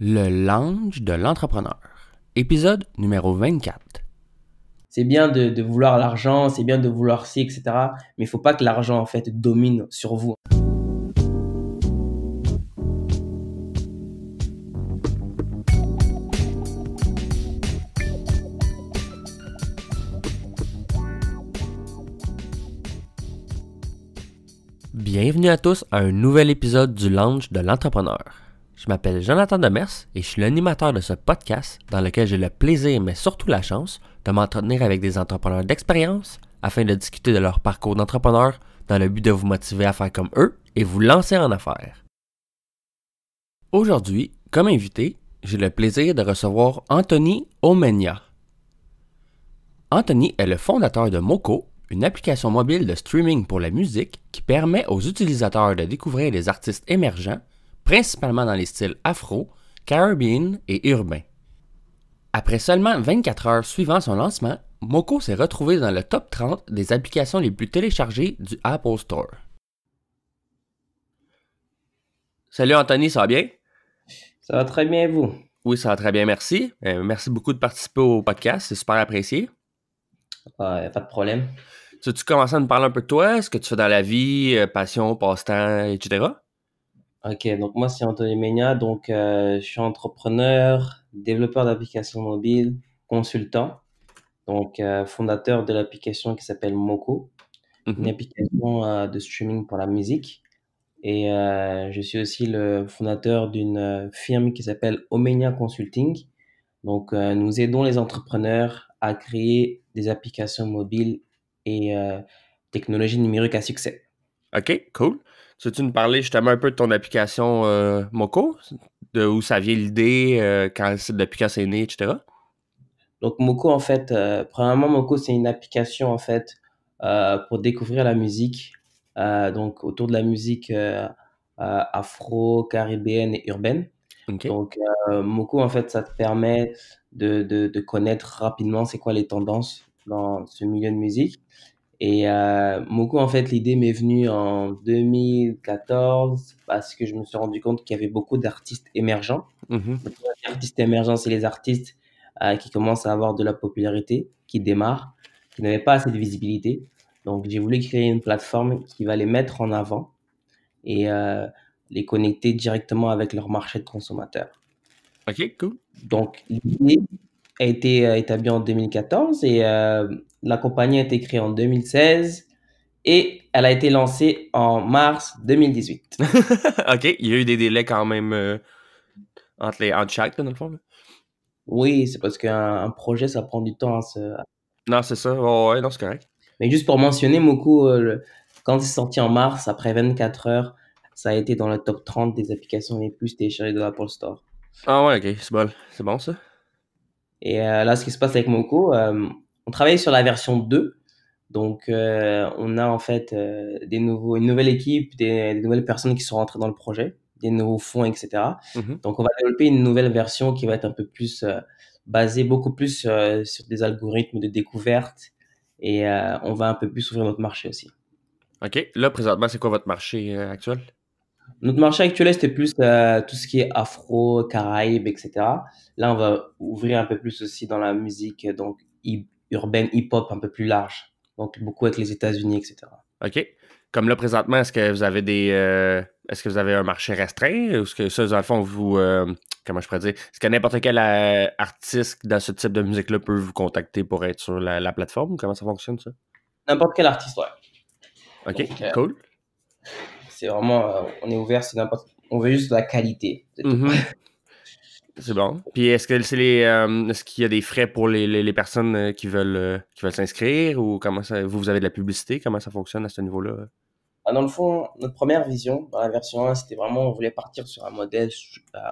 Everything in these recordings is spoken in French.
Le lounge de l'entrepreneur, épisode numéro 24. C'est bien de, vouloir l'argent, c'est bien de vouloir ci, etc. Mais il faut pas que l'argent, en fait, domine sur vous. Bienvenue à tous à un nouvel épisode du Lounge de l'entrepreneur. Je m'appelle Jonathan Demers et je suis l'animateur de ce podcast dans lequel j'ai le plaisir, mais surtout la chance, de m'entretenir avec des entrepreneurs d'expérience afin de discuter de leur parcours d'entrepreneur dans le but de vous motiver à faire comme eux et vous lancer en affaires. Aujourd'hui, comme invité, j'ai le plaisir de recevoir Anthony Omenia. Anthony est le fondateur de Moco, une application mobile de streaming pour la musique qui permet aux utilisateurs de découvrir les artistes émergents principalement dans les styles afro, caribéen et urbain. Après seulement 24 heures suivant son lancement, Moco s'est retrouvé dans le top 30 des applications les plus téléchargées du Apple Store. Salut Anthony, ça va bien? Ça va très bien, vous? Oui, ça va très bien, merci. Euh, merci beaucoup de participer au podcast, c'est super apprécié. pas de problème. Tu veux-tu commencer à nous parler un peu de toi? Ce que tu fais dans la vie, euh, passion, passe-temps, etc.? Ok, donc moi c'est Anthony Mena donc euh, je suis entrepreneur, développeur d'applications mobiles, consultant, donc euh, fondateur de l'application qui s'appelle Moco, mhm. une application euh, de streaming pour la musique. Et je suis aussi le fondateur d'une firme qui s'appelle Omenia Consulting. Donc nous aidons les entrepreneurs à créer des applications mobiles et technologies numériques à succès. Ok, cool. Tu tu nous parler justement un peu de ton application Moko, euh, Moco? De où ça vient l'idée, euh, quand l'application est née, etc.? Donc Moco, en fait, euh, premièrement, Moco, c'est une application en fait pour découvrir la musique. donc autour de la musique afro, caribéenne et urbaine. Donc Moco, en fait, ça te permet de connaître rapidement c'est quoi les tendances dans ce milieu de musique et euh, beaucoup, en fait, l'idée m'est venue en 2014 parce que je me suis rendu compte qu'il y avait beaucoup d'artistes émergents. Mhm. Les artistes émergents, c'est les artistes euh, qui commencent à avoir de la popularité, qui démarrent, qui n'avaient pas assez de visibilité. Donc, j'ai voulu créer une plateforme qui va les mettre en avant et euh, les connecter directement avec leur marché de consommateurs. Ok, cool. Donc, l'idée, a été euh, établie en 2014 et euh, la compagnie a été créée en 2016 et elle a été lancée en mars 2018. OK, il y a eu des délais quand même euh, entre, les, entre chaque, dans le fond. Oui, c'est parce qu'un projet, ça prend du temps à se... Non, c'est ça. ouais, non, c'est correct. Mais juste pour mentionner, Moku, quand c'est sorti en mars, après 24 heures, ça a été dans le top 30 des applications les plus téléchargées de l'Apple Store. Ah ouais, OK, c'est bon, c'est bon ça. Et euh, là, ce qui se passe avec Moko, euh, on travaille sur la version 2. Donc, euh, on a en fait des nouveaux, une nouvelle équipe, des, nouvelles personnes qui sont rentrées dans le projet, des nouveaux fonds, etc. Mhm. Donc, on va développer une nouvelle version qui va être un peu plus basée beaucoup plus sur des algorithmes de découverte et on va un peu plus ouvrir notre marché aussi. OK. Là, présentement, c'est quoi votre marché actuel? Notre marché actuel, c'était plus euh, tout ce qui est afro, caraïbe, etc. Là, on va ouvrir un peu plus aussi dans la musique donc urbaine, hip-hop, un peu plus large. Donc, beaucoup avec les États-Unis, etc. OK. Comme là, présentement, est-ce que vous avez des. Euh, est-ce que vous avez un marché restreint? Ou est-ce que ça, dans vous. Euh, comment je pourrais dire? Est-ce que n'importe quel artiste dans ce type de musique-là peut vous contacter pour être sur la, plateforme? Comment ça fonctionne, ça? N'importe quel artiste, ouais. OK, cool. C'est vraiment, euh, on est ouvert, c'est n'importe. On veut juste de la qualité. C'est mhm. bon. Puis est-ce que c'est les, euh, est-ce qu'il y a des frais pour les, les, personnes euh, qui veulent, qui veulent s'inscrire ou comment ça, vous, vous avez de la publicité, comment ça fonctionne à ce niveau-là? Ah, dans le fond, notre première vision, dans la version 1, c'était vraiment, on voulait partir sur un modèle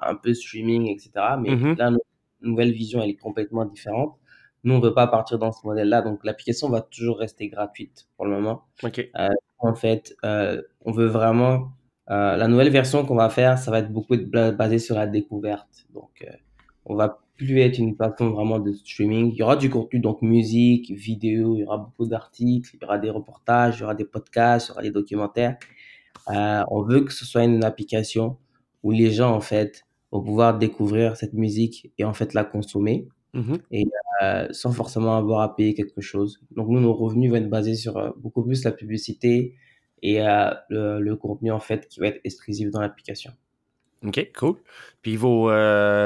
un peu streaming, etc. Mais mhm. là, notre nouvelle vision, elle est complètement différente. Nous, on ne veut pas partir dans ce modèle-là, donc l'application va toujours rester gratuite pour le moment. Ok en fait. Euh, on veut vraiment. Euh, la nouvelle version qu'on va faire, ça va être beaucoup basé sur la découverte. Donc, euh, on va plus être une plateforme vraiment de streaming. Il y aura du contenu, donc musique, vidéo, il y aura beaucoup d'articles, il y aura des reportages, il y aura des podcasts, il y aura des documentaires. on veut que ce soit une application où les gens, en fait, vont pouvoir découvrir cette musique et en fait la consommer. Mmh et sans forcément avoir à payer quelque chose. Donc nous, nos revenus vont être basés sur beaucoup plus la publicité et le, contenu en fait qui va être exclusif dans l'application. Ok, cool. Puis vos,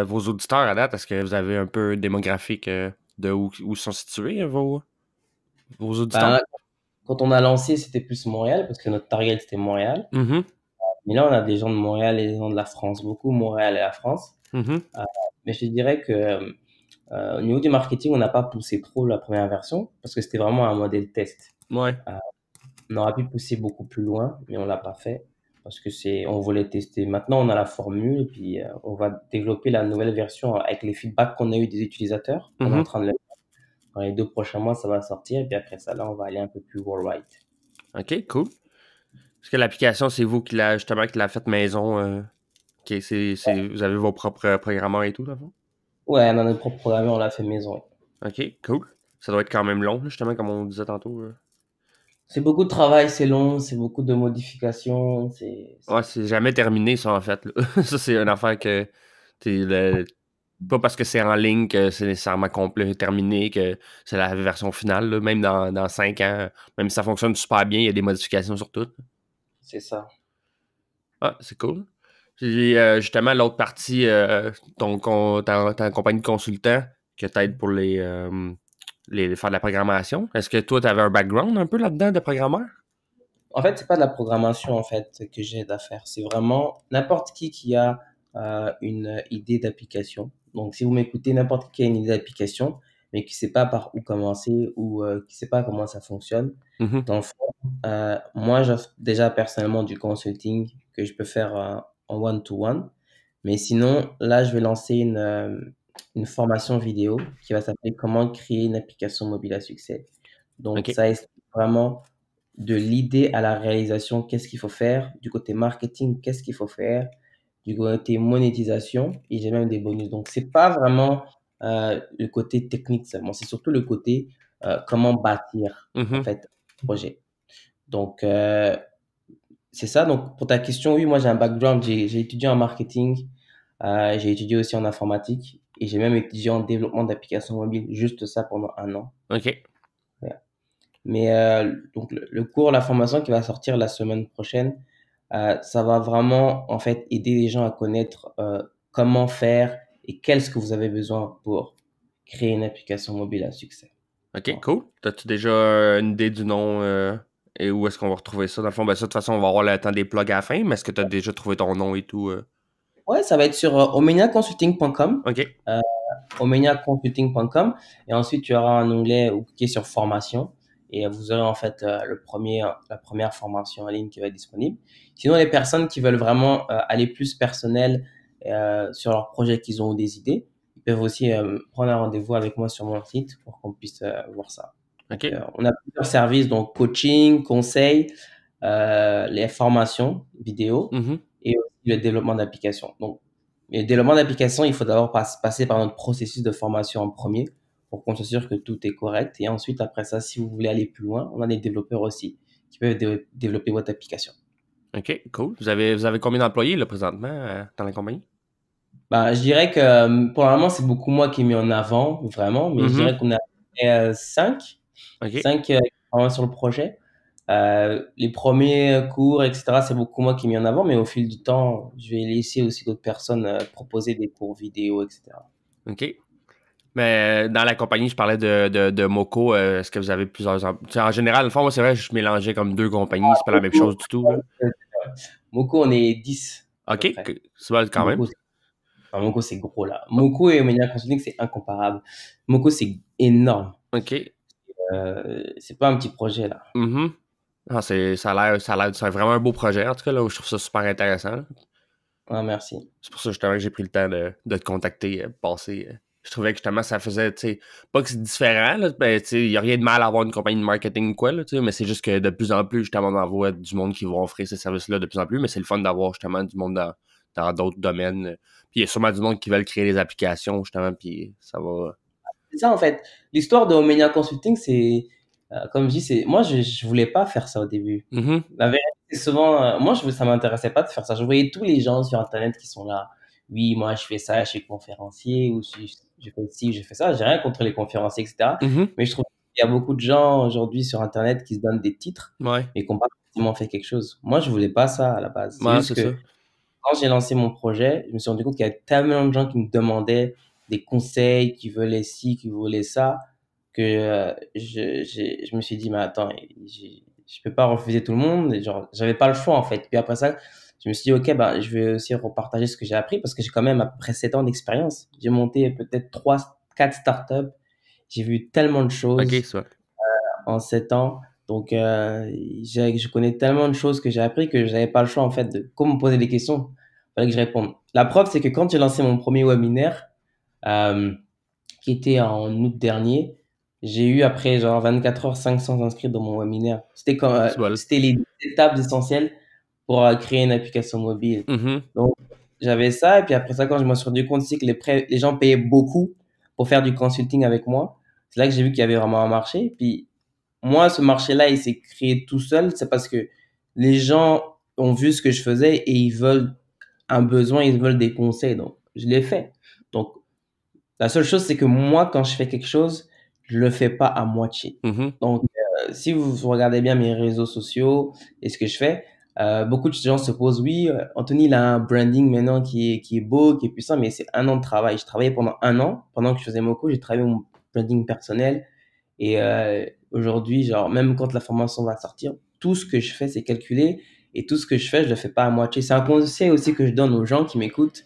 vos auditeurs à date, est-ce que vous avez un peu démographique euh, de où, où, sont situés vos, vos auditeurs? Ben, quand on a lancé, c'était plus Montréal parce que notre target c'était Montréal. Mmh mais là, on a des gens de Montréal et des gens de la France, beaucoup Montréal et la France. Mmh euh, mais je dirais que euh, au niveau du marketing, on n'a pas poussé trop la première version parce que c'était vraiment un modèle test. Ouais. Euh, on aurait pu pousser beaucoup plus loin, mais on l'a pas fait parce que c'est, on voulait tester. Maintenant, on a la formule, et puis euh, on va développer la nouvelle version avec les feedbacks qu'on a eu des utilisateurs. On est en mhm. train de le Dans les deux prochains mois, ça va sortir, et puis après ça, là, on va aller un peu plus worldwide. Ok, cool. Est-ce que l'application, c'est vous qui l'a justement qui l'a faite maison? Ok, vous avez vos propres programmeurs et tout, d'abord? Ouais, on a notre propre programme, on l'a fait maison. Ok, cool. Ça doit être quand même long, justement, comme on disait tantôt. Hein. C'est beaucoup de travail, c'est long, c'est beaucoup de modifications. C'est, Ouais, c'est jamais terminé, ça, en fait. ça, c'est une affaire que. Pas parce que c'est en ligne que c'est nécessairement complet, terminé, que c'est la version finale. Même dans, dans 5 ans, même si ça fonctionne super bien, il y a des modifications sur tout. C'est ça. Ah, c'est cool. Puis euh, justement, l'autre partie, euh, ton, ta, compagnie de consultants que aides pour euh, les, les, faire de la programmation. Est-ce que toi, tu avais un background un peu là-dedans de programmeur? En fait, c'est pas de la programmation en fait que j'ai à faire. C'est vraiment n'importe qui qui a euh, une idée d'application. Donc, si vous m'écoutez, n'importe qui a une idée d'application, mais qui sait pas par où commencer ou qui sait pas comment ça fonctionne. Mm-hmm. moi, j'offre déjà personnellement du consulting que je peux faire en one-to-one. Mais sinon, là, je vais lancer une, euh, une formation vidéo qui va s'appeler Comment créer une application mobile à succès. Donc, ça est vraiment de l'idée à la réalisation, qu'est-ce qu'il faut faire, du côté marketing, qu'est-ce qu'il faut faire, du côté monétisation, et j'ai même des bonus. Donc, c'est pas vraiment euh, le côté technique seulement, c'est surtout le côté euh, comment bâtir, mm-hmm. en fait, projet. Donc, c'est ça. Donc, pour ta question, oui, moi, j'ai un background. J'ai étudié en marketing. Euh, j'ai étudié aussi en informatique. Et j'ai même étudié en développement d'applications mobiles. Juste ça pendant un an. OK. Mais euh, donc, le, cours, la formation qui va sortir la semaine prochaine, euh, ça va vraiment, en fait, aider les gens à connaître comment faire et qu'est-ce que vous avez besoin pour créer une application mobile à succès. OK, cool. T'as tu déjà une idée du nom et où est-ce qu'on va retrouver ça? Dans le fond, ben de toute façon, on va avoir le des plugs à la fin, mais est-ce que tu as déjà trouvé ton nom et tout? Euh? Ouais, ça va être sur euh, omeniaconsulting.com. OK. Euh, omeniaconsulting.com. Et ensuite, tu auras un onglet où cliquer sur formation. Et euh, vous aurez en fait euh, le premier, la première formation en ligne qui va être disponible. Sinon, les personnes qui veulent vraiment aller plus personnel sur leur projet qu'ils ont ou des idées, ils peuvent aussi prendre un rendez-vous avec moi sur mon site pour qu'on puisse voir ça. Euh, on a plusieurs services, donc coaching, conseil, euh, les formations vidéo mm-hmm. et aussi le développement d'applications. Donc, le développement d'applications, il faut d'abord passer par notre processus de formation en premier pour qu'on sûr que tout est correct. Et ensuite, après ça, si vous voulez aller plus loin, on a des développeurs aussi qui peuvent développer votre application. OK, cool. Vous avez, vous avez combien d'employés là, présentement euh, dans la compagnie? Ben, je dirais que hum, pour le moment, c'est beaucoup moi qui ai mis en avant, vraiment, mais je mm-hmm. dirais qu'on a 5 5 euh, sur le projet. Euh, les premiers cours, etc., c'est beaucoup moi qui ai mis en avant, mais au fil du temps, je vais laisser aussi d'autres personnes euh, proposer des cours vidéo, etc. OK. Mais dans la compagnie, je parlais de, de, de Moco. Est-ce que vous avez plusieurs. En général, enfin moi, c'est vrai, je mélangeais comme deux compagnies. c'est pas la même ah, chose du tout. Hein. Moko, on est 10. OK, c'est bon quand même. Moco, c'est gros là. moko et Mania Consulting, c'est incomparable. moko c'est énorme. OK. Euh, c'est pas un petit projet, là. Mm ça a l'air, ça a vraiment un beau projet, en tout cas, là, je trouve ça super intéressant. Ah, merci. C'est pour ça, justement, que j'ai pris le temps de, te contacter, penser euh, passer. Euh. je trouvais que, justement, ça faisait, tu sais, pas que c'est différent, là, ben, tu sais, il n'y a rien de mal à avoir une compagnie de marketing ou quoi, là, mais c'est juste que de plus en plus, justement, on envoie du monde qui va offrir ces services-là de plus en plus, mais c'est le fun d'avoir, justement, du monde dans, d'autres domaines. Puis il y a sûrement du monde qui veulent créer des applications, justement, puis ça va ça en fait. L'histoire de Omenia Consulting, c'est euh, comme je dis, c'est moi je, voulais pas faire ça au début. Mm-hmm. La vérité, c'est souvent euh, moi je ça m'intéressait pas de faire ça. Je voyais tous les gens sur internet qui sont là. Oui, moi je fais ça, je suis conférencier ou je, je fais ci, je fais ça. J'ai rien contre les conférenciers, etc. Mm-hmm. Mais je trouve qu'il y a beaucoup de gens aujourd'hui sur internet qui se donnent des titres mais et qu'on pas fait quelque chose. Moi je voulais pas ça à la base. quand j'ai lancé mon projet, je me suis rendu compte qu'il y avait tellement de gens qui me demandaient des conseils, qui voulaient ci, qui voulaient ça, que euh, je, me suis dit, mais attends, je peux pas refuser tout le monde. Genre, j'avais pas le choix en fait. Puis après ça, je me suis dit, ok, bah, je vais aussi repartager ce que j'ai appris parce que j'ai quand même après 7 ans d'expérience. J'ai monté peut-être 3, 4 startups. J'ai vu tellement de choses euh, en sept ans. Donc, euh, je connais tellement de choses que j'ai appris que je n'avais pas le choix en fait de comment poser des questions. Il fallait que je réponde. La preuve, c'est que quand j'ai lancé mon premier webinaire, euh, qui était en août dernier, j'ai eu après genre 24 heures 500 inscrits dans mon webinaire. C'était euh, c'était les étapes essentielles pour euh, créer une application mobile. Mm-hmm. Donc j'avais ça et puis après ça quand je me suis rendu compte c'est que les les gens payaient beaucoup pour faire du consulting avec moi. C'est là que j'ai vu qu'il y avait vraiment un marché. puis moi ce marché là il s'est créé tout seul, c'est parce que les gens ont vu ce que je faisais et ils veulent un besoin, ils veulent des conseils. Donc je l'ai fait. Donc la seule chose, c'est que moi, quand je fais quelque chose, je le fais pas à moitié. Mm-hmm. Donc, euh, si vous regardez bien mes réseaux sociaux et ce que je fais, euh, beaucoup de gens se posent, oui, euh, Anthony, il a un branding maintenant qui est, qui est beau, qui est puissant, mais c'est un an de travail. Je travaillais pendant un an, pendant que je faisais Moco, j'ai travaillé mon branding personnel. Et aujourd'hui, genre, même quand la formation va sortir, tout ce que je fais, c'est calculé. Et tout ce que je fais, je le fais pas à moitié. C'est un conseil aussi que je donne aux gens qui m'écoutent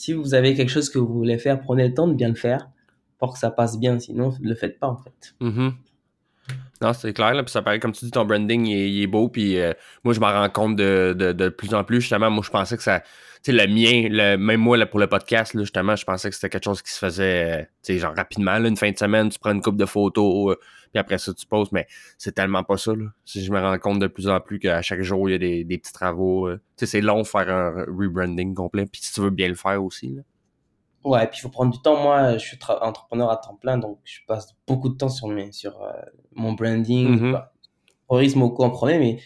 si vous avez quelque chose que vous voulez faire, prenez le temps de bien le faire pour que ça passe bien. Sinon, ne le faites pas, en fait. Mm-hmm. Non, c'est clair. Là, puis ça paraît, comme tu dis, ton branding, il, est beau. Puis euh, moi, je m'en rends compte de, de, de, plus en plus. Justement, moi, je pensais que ça, sais, le mien, le, même moi, pour le podcast, justement, je pensais que c'était quelque chose qui se faisait, euh, tu sais, genre rapidement, une fin de semaine, tu prends une coupe de photos, euh, puis après ça, tu poses, mais c'est tellement pas ça, là. je me rends compte de plus en plus qu'à chaque jour, il y a des, petits travaux. Euh, tu sais, c'est long de faire un rebranding complet, puis si tu veux bien le faire aussi, Ouais, puis il faut prendre du temps. Moi, je suis entrepreneur à temps plein, donc je passe beaucoup de temps sur, sur mon branding. Mm -hmm. mais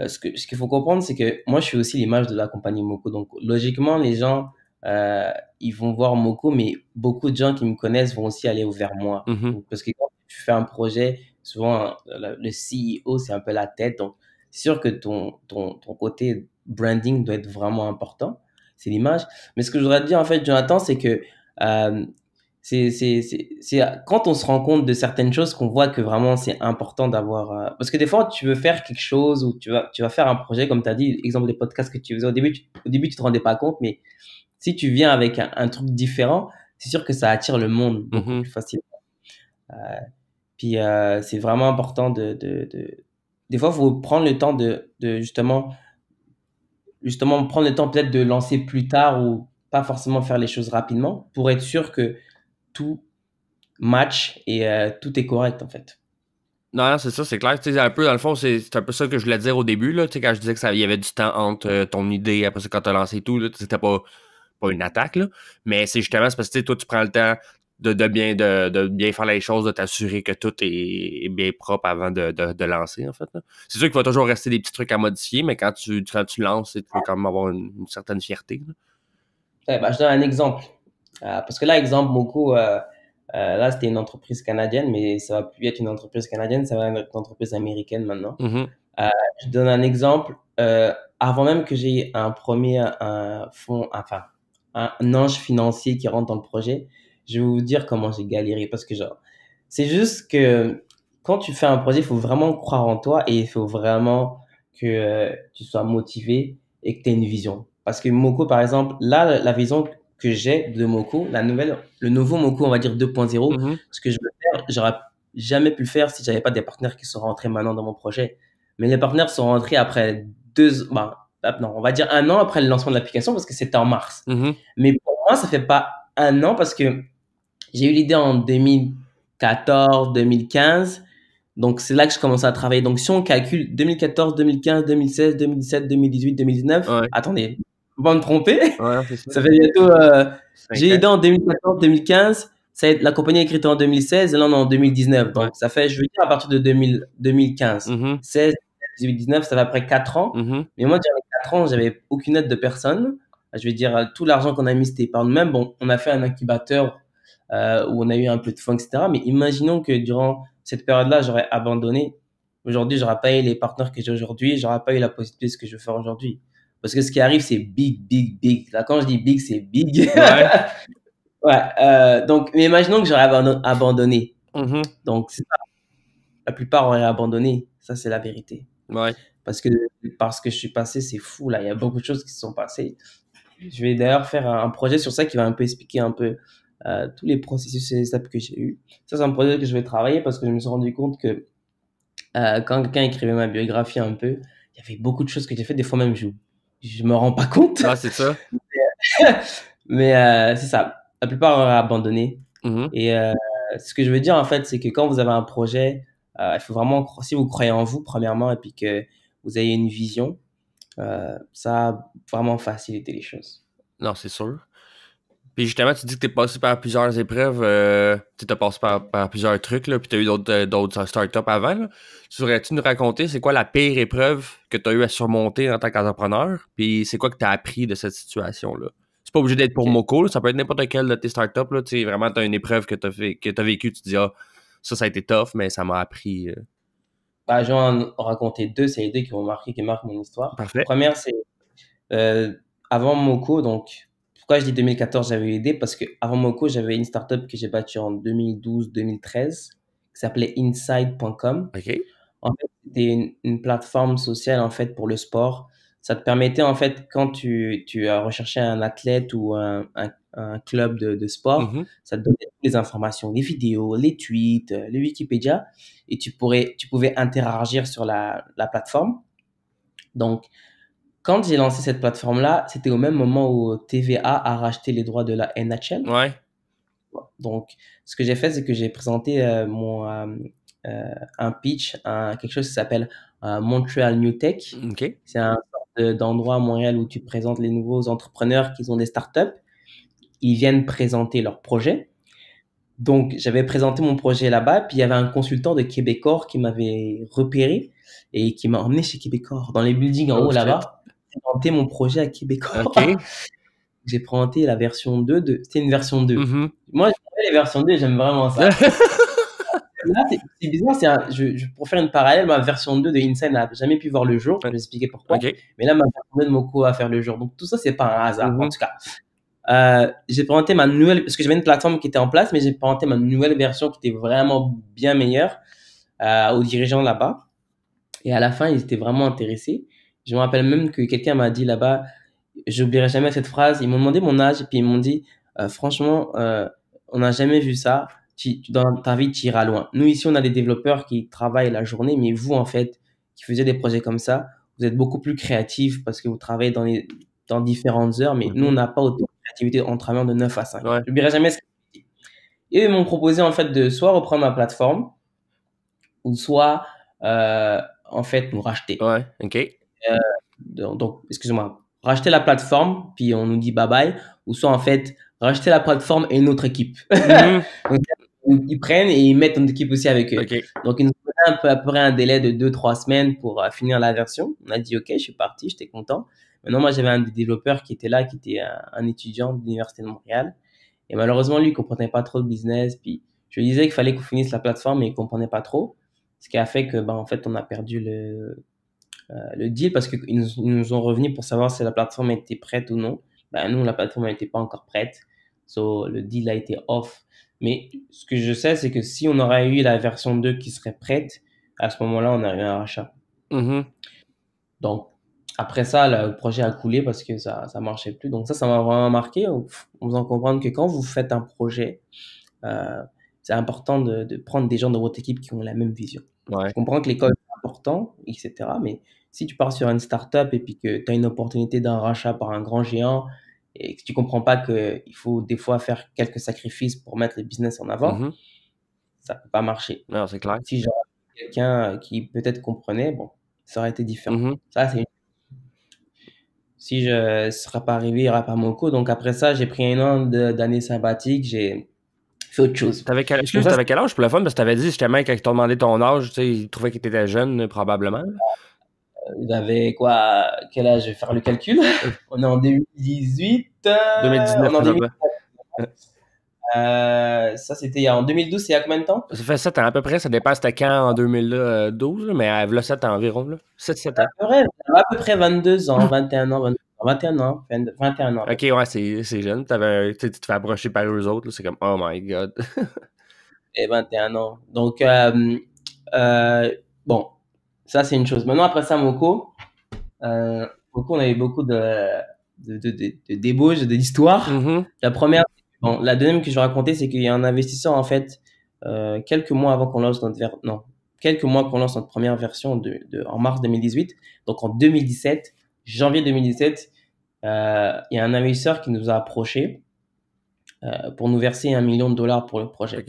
euh, ce qu'il ce faut comprendre, c'est que moi, je suis aussi l'image de la compagnie Moko. Donc, logiquement, les gens, euh, ils vont voir Moko, mais beaucoup de gens qui me connaissent vont aussi aller vers moi. Mhm. parce que quand tu fais un projet, souvent, le CEO, c'est un peu la tête. Donc, c'est sûr que ton, ton, ton, côté branding doit être vraiment important. C'est l'image. Mais ce que je voudrais te dire, en fait, Jonathan, c'est que euh, c'est quand on se rend compte de certaines choses qu'on voit que vraiment c'est important d'avoir. Euh, parce que des fois, tu veux faire quelque chose ou tu vas, tu vas faire un projet, comme tu as dit, exemple des podcasts que tu faisais au début, tu, au début, tu te rendais pas compte, mais si tu viens avec un, truc différent, c'est sûr que ça attire le monde mmh plus facilement. Euh, puis euh, c'est vraiment important de, de, de... Des fois, il faut prendre le temps de, de justement, justement prendre le temps peut-être de lancer plus tard ou pas forcément faire les choses rapidement pour être sûr que tout match et euh, tout est correct en fait. Non, c'est ça, c'est clair. un peu, dans le fond, c'est un peu ça que je voulais dire au début, là, quand je disais qu'il y avait du temps entre euh, ton idée, après ça, quand tu as lancé tout, c'était pas, pas une attaque, là, mais c'est justement parce que toi, tu prends le temps de, bien, de, bien faire les choses, de t'assurer que tout est, bien propre avant de, lancer, en fait. C'est sûr qu'il va toujours rester des petits trucs à modifier, mais quand tu, tu lances, tu peux quand même avoir une, certaine fierté. Eh ben, je donne un exemple. Euh, parce que là, exemple, Moko, euh, euh, là, c'était une entreprise canadienne, mais ça va plus être une entreprise canadienne, ça va être une entreprise américaine maintenant. Mhm. je donne un exemple. avant même que j'ai un premier un fonds, enfin, un ange financier qui rentre dans le projet, je vais vous dire comment j'ai galéré parce que genre, c'est juste que quand tu fais un projet, il faut vraiment croire en toi et il faut vraiment que tu sois motivé et que tu aies une vision. Parce que Moko, par exemple, là, la vision que j'ai de Moko, la nouvelle, le nouveau Moko, on va dire 2.0, mhm. ce que je veux faire, j'aurais jamais pu le faire si j'avais pas des partenaires qui sont rentrés maintenant dans mon projet. Mais les partenaires sont rentrés après deux, bah, bah non, on va dire un an après le lancement de l'application parce que c'était en mars. Mhm. Mais pour moi, ça fait pas un an parce que j'ai eu l'idée en 2014, 2015. Donc, c'est là que je commençais à travailler. Donc, si on calcule 2014, 2015, 2016, 2017, 2018, 2019, attendez, pas me tromper. ça fait bientôt. Euh, j'ai aidé en 2014-2015. La compagnie a été en 2016 et là, on est en 2019. Donc, ça fait, je veux dire, à partir de 2015. 16, 19, ça fait après 4 ans. Mm-hmm. Mais moi, j'avais 4 ans, j'avais aucune aide de personne. Ah, je veux dire, euh, tout l'argent qu'on a mis, c'était par nous-mêmes. bon, on a fait un incubateur euh, où on a eu un peu de fonds, etc. Mais imaginons que durant cette période-là, j'aurais abandonné. Aujourd'hui, j'aurais pas eu les partenaires que j'ai aujourd'hui, j'aurais pas eu la possibilité de ce que je veux faire aujourd'hui. Parce que ce qui arrive, c'est big, big, big. Là, quand je dis big, c'est big. Ouais. Euh, donc, mais imaginons que j'aurais abandonné. Mm-hmm. Donc, la plupart auraient abandonné. Ça, c'est la vérité. Ouais. Parce que parce que je suis passé, c'est fou. Là, il y a beaucoup de choses qui se sont passées. Je vais d'ailleurs faire un projet sur ça qui va un peu expliquer un peu euh, tous les processus et les étapes que j'ai eu. Ça, c'est un projet que je vais travailler parce que je me suis rendu compte que euh, quand quelqu'un écrivait ma biographie un peu, il y avait beaucoup de choses que j'ai fait. Des fois même, j'ai je me rends pas compte. Ah, c'est ça. Euh, mais euh, c'est ça. La plupart ont abandonné. Mm-hmm. Et euh, ce que je veux dire, en fait, c'est que quand vous avez un projet, euh, il faut vraiment, si vous croyez en vous, premièrement, et puis que vous ayez une vision, euh, ça a vraiment facilité les choses. Non, c'est sûr. Puis justement, tu dis que tu es passé par plusieurs épreuves, euh, tu t'es passé par, plusieurs trucs, là, puis tu eu d'autres, euh, d'autres startups avant. Tu Saurais-tu nous raconter c'est quoi la pire épreuve que tu as eu à surmonter en tant qu'entrepreneur? Puis c'est quoi que tu as appris de cette situation-là? C'est pas obligé d'être pour Moco, ça peut être n'importe quelle de tes startups. Là, sais, vraiment, tu une épreuve que tu as, vécue, tu te dis Ah, ça, ça a été tough, mais ça m'a appris. Euh. Bah, je vais en raconter deux, c'est les deux qui ont marqué, qui marquent mon histoire. Parfait. La première, c'est avant Moco, donc je dis 2014, j'avais eu l'idée Parce qu'avant Moco, j'avais une startup que j'ai battue en 2012-2013 qui s'appelait inside.com. Ok. En fait, c'était une, plateforme sociale en fait pour le sport. Ça te permettait en fait quand tu, tu recherchais un athlète ou un, un, club de, de sport, mhm. ça te donnait les informations, les vidéos, les tweets, euh, le Wikipédia, et tu pourrais, tu pouvais interagir sur la, la plateforme. Donc, quand j'ai lancé cette plateforme-là, c'était au même moment où TVA a racheté les droits de la NHL. Ouais. Donc, ce que j'ai fait, c'est que j'ai présenté euh, mon, euh, euh, un pitch, à quelque chose qui s'appelle Montreal New Tech. Okay. C'est un d'endroit à Montréal où tu présentes les nouveaux entrepreneurs qui ont des startups. Ils viennent présenter leur projet. Donc, j'avais présenté mon projet là-bas, puis il y avait un consultant de Québecor qui m'avait repéré et qui m'a emmené chez Québecor, dans les buildings en oh, haut là-bas j'ai présenté mon projet à Québécois. J'ai présenté la version 2 C'était une version 2. Mm-hmm. moi Moi, les versions 2, j'aime vraiment ça. Là, c'est bizarre, pour faire une parallèle, ma version 2 de Insane n'a jamais pu voir le jour, je vais expliquer pourquoi. Mais là, ma version de Moko a faire le jour. Donc tout ça, c'est pas un hasard, en mm-hmm. tout cas. Euh, j'ai présenté ma nouvelle, parce que j'avais une plateforme qui était en place, mais j'ai présenté ma nouvelle version qui était vraiment bien meilleure euh, aux dirigeants là-bas. Et à la fin, ils étaient vraiment intéressés. Je me rappelle même que quelqu'un m'a dit là-bas, j'oublierai jamais cette phrase. Ils m'ont demandé mon âge et puis ils m'ont dit, euh, franchement, euh, on n'a jamais vu ça. dans ta vie, tu iras loin. Nous, ici, on a des développeurs qui travaillent la journée, mais vous, en fait, qui faisiez des projets comme ça, vous êtes beaucoup plus créatifs parce que vous travaillez dans, les, dans différentes heures, mais nous, on n'a pas autant de créativité en travaillant de 9 à 5. Je J'oublierai jamais ce qu'ils Et ils m'ont proposé, en fait, de soit reprendre ma plateforme, ou soit, euh, en fait, nous racheter. Ouais, ok. Euh, donc, excusez-moi, racheter la plateforme, puis on nous dit bye bye, ou soit en fait, racheter la plateforme et une autre équipe. Mhm. ils prennent et ils mettent une équipe aussi avec eux. Donc, ils nous un à peu près un délai de 2-3 semaines pour euh, finir la version. On a dit, OK, je suis parti, j'étais content. Maintenant, moi, j'avais un développeur qui était là, qui était un, étudiant de l'Université de Montréal. Et malheureusement, lui, il comprenait pas trop le business. Puis, je lui disais qu'il fallait qu'on finisse la plateforme, mais il comprenait pas trop. Ce qui a fait que, ben en fait, on a perdu le, euh, le deal parce qu'ils nous, ils nous ont revenu pour savoir si la plateforme était prête ou non. Ben, nous, la plateforme n'était pas encore prête. So, le deal a été off. Mais ce que je sais, c'est que si on aurait eu la version 2 qui serait prête, à ce moment-là, on aurait eu un rachat. Mm-hmm. Donc, après ça, le projet a coulé parce que ça ne marchait plus. Donc, ça, ça m'a vraiment marqué en faisant comprendre que quand vous faites un projet, euh, c'est important de, de, prendre des gens de votre équipe qui ont la même vision. Je comprends que l'école, est important, etc. Mais si tu pars sur une startup et puis que tu as une opportunité d'un rachat par un grand géant et que tu comprends pas qu'il faut des fois faire quelques sacrifices pour mettre le business en avant, ça mhm. ne ça peut pas marcher. Non, c'est clair. Si genre quelqu'un euh, qui peut-être comprenait, bon, ça aurait été différent. Mhm. Ça, c'est Si je ne serais pas arrivé, il n'y pas mon coup. Donc après ça, j'ai pris un an d'année sabbatique, j'ai fait autre chose. T'avais quel... quel âge pour le fun? Parce que t'avais dit justement, quand ils t'ont demandé ton âge, tu sais, ils trouvaient que t'étais jeune, probablement. Euh, il avait quoi Quel âge Je vais faire le calcul. on est en 2018. 2019. Euh, euh, ça, c'était en 2012, c'est il y a combien de temps? Ça fait 7 ans à peu près, ça dépasse c'était quand en 2012, mais elle a 7 ans environ. 7-7 ans. à peu près 22 ans, 21 ans, 21 ans, 21 ans. Ok, ouais, c'est jeune. tu te fais approcher par eux autres, c'est comme oh my god. Et 21 ans. Donc, bon, ça, c'est une chose. Maintenant, après ça, Moko, euh, a on avait beaucoup de, de, de, l'histoire. débauches, mhm. La première, la deuxième que je vais raconter c'est qu'il y a un investisseur, en fait, euh, quelques mois avant qu'on lance notre non, quelques mois qu'on lance notre première version de, en mars 2018. Donc, en 2017, janvier 2017, euh, il y a un investisseur qui nous a approché euh, pour nous verser un million de dollars pour le projet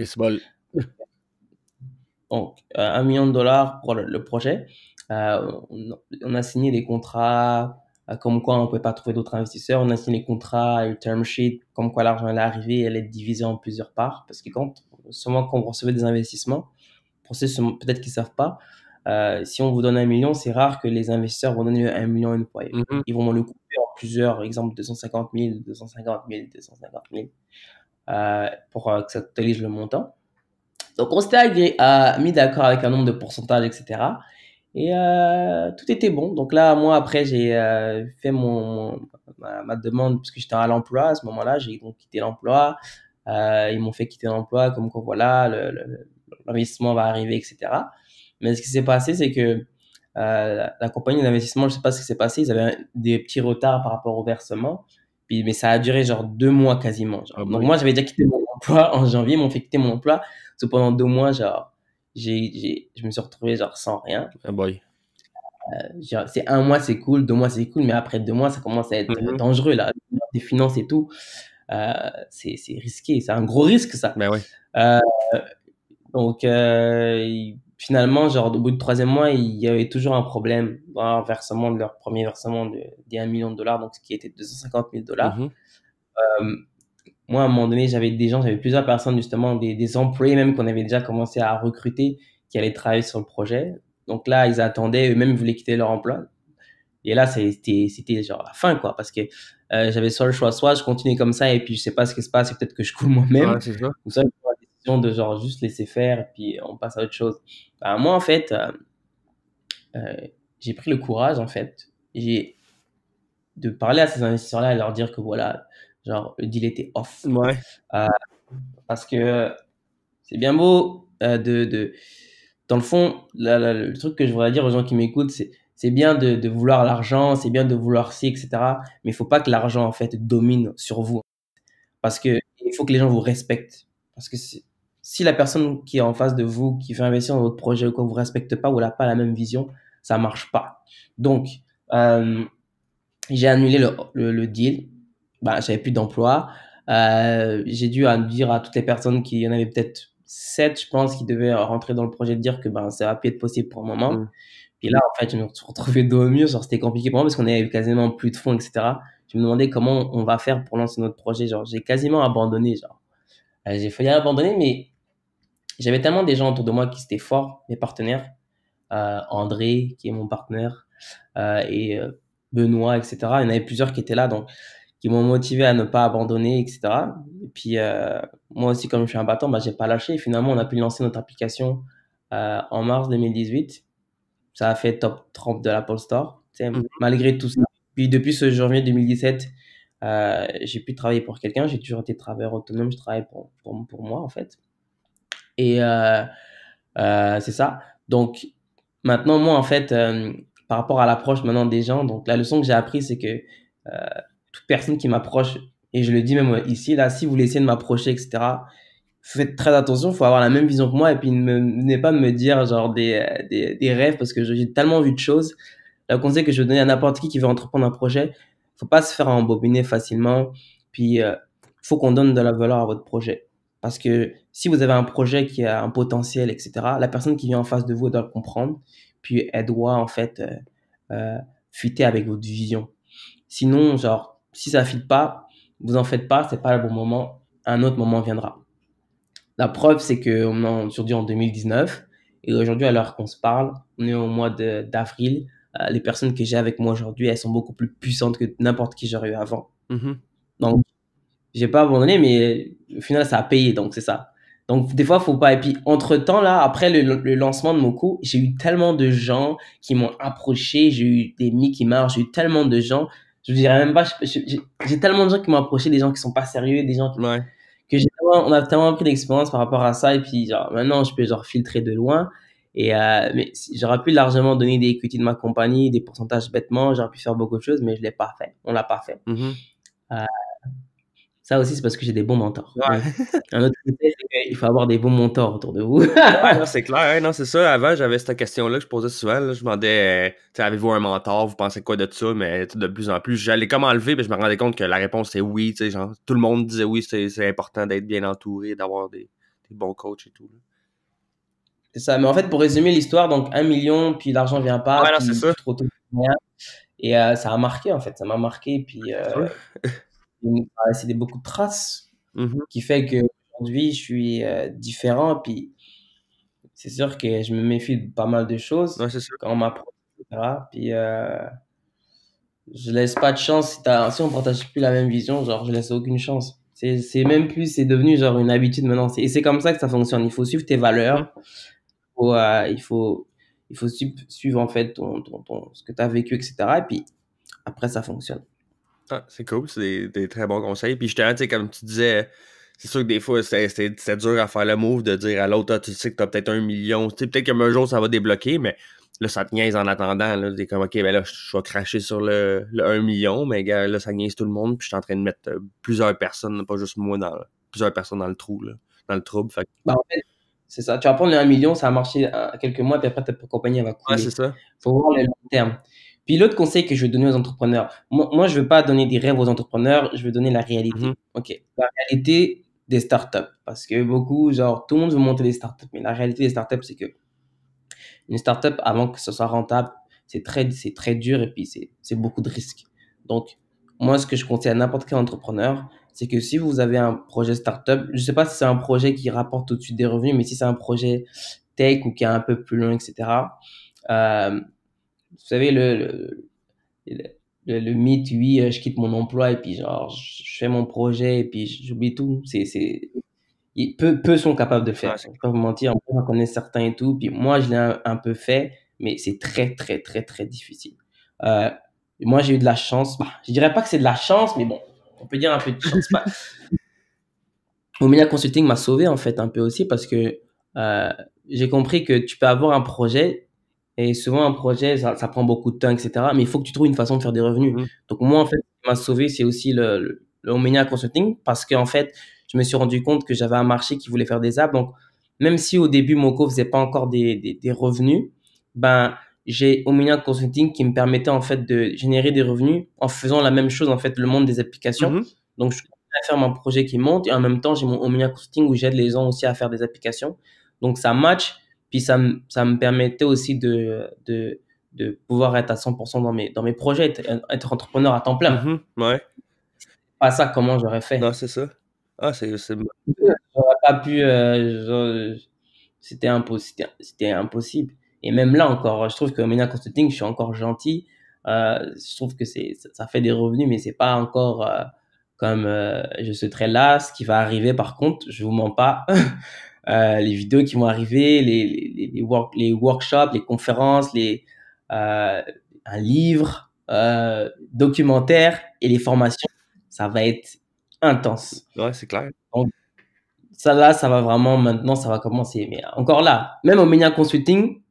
donc, un million de dollars pour le projet. Euh, on, a signé des contrats euh, comme quoi on ne pouvait pas trouver d'autres investisseurs. On a signé des contrats, le term sheet, comme quoi l'argent allait arriver, allait est divisé en plusieurs parts. Parce que quand, seulement quand vous recevez des investissements, pour peut-être qu'ils ne savent pas, euh, si on vous donne un million, c'est rare que les investisseurs vont donner un million une fois. Mm-hmm. Ils vont le couper en plusieurs, exemple 250 000, 250 000, 250 000, pour que ça totalise le montant. Donc on s'était euh, mis d'accord avec un nombre de pourcentages, etc. Et euh, tout était bon. Donc là, moi, après, j'ai euh, fait mon, ma, demande, parce que j'étais à l'emploi à ce moment-là, j'ai donc quitté l'emploi. ils m'ont fait quitter l'emploi, comme quoi, voilà, l'investissement va arriver, etc. Mais ce qui s'est passé, c'est que la, compagnie d'investissement, je ne sais pas ce qui s'est passé, ils avaient des petits retards par rapport au versement. Puis, mais ça a duré genre deux mois quasiment. Ah donc moi, j'avais déjà quitté mon emploi en janvier, ils m'ont fait quitter mon emploi pendant deux mois, genre, j'ai, je me suis retrouvé genre sans rien. Ah, boy. Euh, c'est un mois, c'est cool, deux mois, c'est cool, mais après deux mois, ça commence à être mhm. dangereux, là, des finances et tout. Euh, c'est, risqué, c'est un gros risque, ça. Mais ben ouais. Euh, donc, finalement, genre, au bout du troisième mois, il y avait toujours un problème dans versement de leur premier versement de, des 1 million de dollars, donc ce qui était 250 000 dollars. Mm moi, à un moment donné, j'avais des gens, j'avais plusieurs personnes, justement, des, des employés même qu'on avait déjà commencé à recruter qui allaient travailler sur le projet. Donc là, ils attendaient, eux-mêmes voulaient quitter leur emploi. Et là, c'était, genre la fin, quoi, parce que euh, j'avais soit le choix, soit je continuais comme ça et puis je sais pas ce qui se passe et peut-être que je coule moi-même. Ou ça. soit la décision de genre juste laisser faire et puis on passe à autre chose. Bah, moi, en fait, euh, euh, j'ai pris le courage, en fait, j'ai de parler à ces investisseurs-là et leur dire que voilà, Genre, le deal était off. Ouais. Euh, parce que c'est bien beau euh, de, de, Dans le fond, le truc que je voudrais dire aux gens qui m'écoutent, c'est c'est bien de, vouloir l'argent, c'est bien de vouloir ci, etc. Mais il faut pas que l'argent, en fait, domine sur vous. Parce que il faut que les gens vous respectent. Parce que si la personne qui est en face de vous, qui fait investir dans votre projet ou quoi, vous respecte pas ou n'a pas la même vision, ça marche pas. Donc, euh, j'ai annulé le, le, deal bah, j'avais plus d'emploi. Euh, j'ai dû hein, dire à toutes les personnes qu'il y en avait peut-être sept, je pense, qui devaient rentrer dans le projet de dire que ben, ça va plus être possible pour un moment. Et mm. Puis là, en fait, je me suis retrouvé dos au mur. Genre, c'était compliqué pour moi parce qu'on avait quasiment plus de fonds, etc. Je me demandais comment on va faire pour lancer notre projet. Genre, j'ai quasiment abandonné. Genre, euh, j'ai failli abandonner, mais j'avais tellement des gens autour de moi qui étaient forts, mes partenaires. Euh, André, qui est mon partenaire, et Benoît, etc. Il y en avait plusieurs qui étaient là. Donc, qui m'ont motivé à ne pas abandonner, etc. Et puis, euh, moi aussi, comme je suis un battant, bah, j'ai pas lâché. Finalement, on a pu lancer notre application euh, en mars 2018. Ça a fait top 30 de l'Apple Store, mm-hmm. malgré tout ça. Puis, depuis ce janvier 2017, euh, j'ai pu travailler pour quelqu'un. J'ai toujours été travailleur autonome. Je travaille pour, pour, pour moi, en fait. Et euh, c'est ça. Donc, maintenant, moi, en fait, par rapport à l'approche maintenant des gens, donc la leçon que j'ai apprise, c'est que toute personne qui m'approche, et je le dis même ici, là, si vous laissez de m'approcher, etc., faites très attention, il faut avoir la même vision que moi, et puis ne venez pas me dire genre des, des, des rêves, parce que j'ai tellement vu de choses. Le conseil que je vais donner à n'importe qui qui veut entreprendre un projet, faut pas se faire embobiner facilement, puis euh, faut qu'on donne de la valeur à votre projet. Parce que si vous avez un projet qui a un potentiel, etc., la personne qui vient en face de vous doit le comprendre, puis elle doit en fait euh, euh fuiter avec votre vision. Sinon, genre, si ça ne file pas, vous en faites pas, c'est pas le bon moment. Un autre moment viendra. La preuve, c'est qu'on est aujourd'hui en 2019 et aujourd'hui, à l'heure qu'on se parle, on est au mois d'avril. Euh, les personnes que j'ai avec moi aujourd'hui, elles sont beaucoup plus puissantes que n'importe qui j'aurais eu avant. Donc, mm-hmm. je Donc, j'ai pas abandonné, mais au final, ça a payé, donc c'est ça. Donc, des fois, faut pas. Et puis, entre-temps, là, après le, lancement de mon j'ai eu tellement de gens qui m'ont approché, j'ai eu des mis qui marchent, j'ai eu tellement de gens je dirais même pas, j'ai tellement de gens qui m'ont approché, des gens qui sont pas sérieux, des gens qui, m'ont que on a tellement pris d'expérience par rapport à ça, et puis genre, maintenant, je peux genre filtrer de loin, et euh, mais j'aurais pu largement donner des equity de ma compagnie, des pourcentages bêtement, j'aurais pu faire beaucoup de choses, mais je l'ai pas fait, on l'a pas fait. Mm-hmm. euh, ça aussi, c'est parce que j'ai des bons mentors. Euh, Il faut avoir des bons mentors autour de vous. c'est clair. Non, c'est ça. Avant, j'avais cette question-là que je posais souvent. Je demandais, euh, avez-vous un mentor? Vous pensez quoi de ça? Mais de plus en plus, j'allais comme enlever, mais je me rendais compte que la réponse, c'est oui. Genre, tout le monde disait oui, c'est important d'être bien entouré, d'avoir des, bons coachs et tout. ça. Mais en fait, pour résumer l'histoire, donc un million, puis l'argent vient pas. c'est ça. Trop et euh, ça a marqué, en fait. Ça m'a marqué. Puis c'est laissé beaucoup de traces mhm. qui fait que aujourd'hui je suis euh, différent puis c'est sûr que je me méfie de pas mal de choses quand on m'apprend puis euh, je laisse pas de chance si, on si on partage plus la même vision genre je laisse aucune chance c'est même plus c'est devenu genre une habitude maintenant et c'est comme ça que ça fonctionne il faut suivre tes valeurs euh, il faut, il faut il faut suivre en fait ton, ce que tu as vécu, etc. Et puis après, ça fonctionne. Ah, c'est cool, c'est des, très bons conseils. Puis justement, comme tu disais, c'est sûr que des fois, c'est dur à faire le move de dire à l'autre, ah, tu sais que t'as peut-être un million, tu sais, peut-être qu'un jour ça va débloquer, mais là, ça te niaise en attendant. Là, t'es comme, OK, ben là, je vais cracher sur le, 1 million, mais là, ça niaise tout le monde, puis je suis en train de mettre euh, plusieurs personnes, pas juste moi, plusieurs personnes dans le trou, là, dans le trouble. Ben, c'est ça. Tu vas prendre le 1 million, ça a marché à euh, quelques mois, puis après, ta compagnie va couler. Ouais, c'est ça. faut voir le long terme. Puis l'autre conseil que je vais donner aux entrepreneurs, moi, je ne veux pas donner des rêves aux entrepreneurs, je veux donner la réalité. Mhm. Ok, la réalité des startups, parce que beaucoup, genre, tout le monde veut monter des startups, mais la réalité des startups, c'est que une startup, avant que ce soit rentable, c'est très, très dur et puis c'est beaucoup de risques. Donc, moi, ce que je conseille à n'importe quel entrepreneur, c'est que si vous avez un projet startup, je ne sais pas si c'est un projet qui rapporte tout de suite des revenus, mais si c'est un projet tech ou qui est un peu plus long, etc., vous savez, le, le, le, mythe, oui, euh, je quitte mon emploi et puis genre, je fais mon projet et puis j'oublie tout. C'est, c'est... Peu, peu sont capables de faire. Je ne vais pas vous mentir, on connaît certains et tout. Puis moi, je l'ai un, peu fait, mais c'est très, très, très, très difficile. Euh, moi, j'ai eu de la chance. Bah, je dirais pas que c'est de la chance, mais bon, on peut dire un peu de chance. pas. Bah, Omnia Consulting m'a sauvé en fait un peu aussi parce que euh, j'ai compris que tu peux avoir un projet, et souvent, un projet, ça, prend beaucoup de temps, etc. Mais il faut que tu trouves une façon de faire des revenus. Mmh. Donc, moi, en fait, ce qui m'a sauvé, c'est aussi le, Omnia Consulting parce que en fait, je me suis rendu compte que j'avais un marché qui voulait faire des apps. Donc, même si au début, Moco faisait pas encore des, des, revenus, ben, j'ai Omnia Consulting qui me permettait en fait de générer des revenus en faisant la même chose, en fait, le monde des applications. Mmh. Donc, je à faire mon projet qui monte et en même temps, j'ai mon Omnia Consulting où j'aide les gens aussi à faire des applications. Donc, ça match puis ça, ça me permettait aussi de, de, de, pouvoir être à 100% dans mes, dans mes projets, être, entrepreneur à temps plein. Mhm, ouais. Pas ça, comment j'aurais fait Non, c'est ça. Ah, c'est. J'aurais pas pu. Euh, c'était impossible, impossible. Et même là encore, je trouve que Mena Consulting, je suis encore gentil. Euh, je trouve que c'est, ça fait des revenus, mais c'est pas encore euh, comme je serais là. Ce qui va arriver, par contre, je vous mens pas. Euh, les vidéos qui vont arriver, les, les, les, workshops, les conférences, les, euh, un livre, euh, documentaire et les formations, ça va être intense. Ouais, c'est clair. ça là, ça va vraiment, maintenant, ça va commencer. Mais encore là, même au Media Consulting,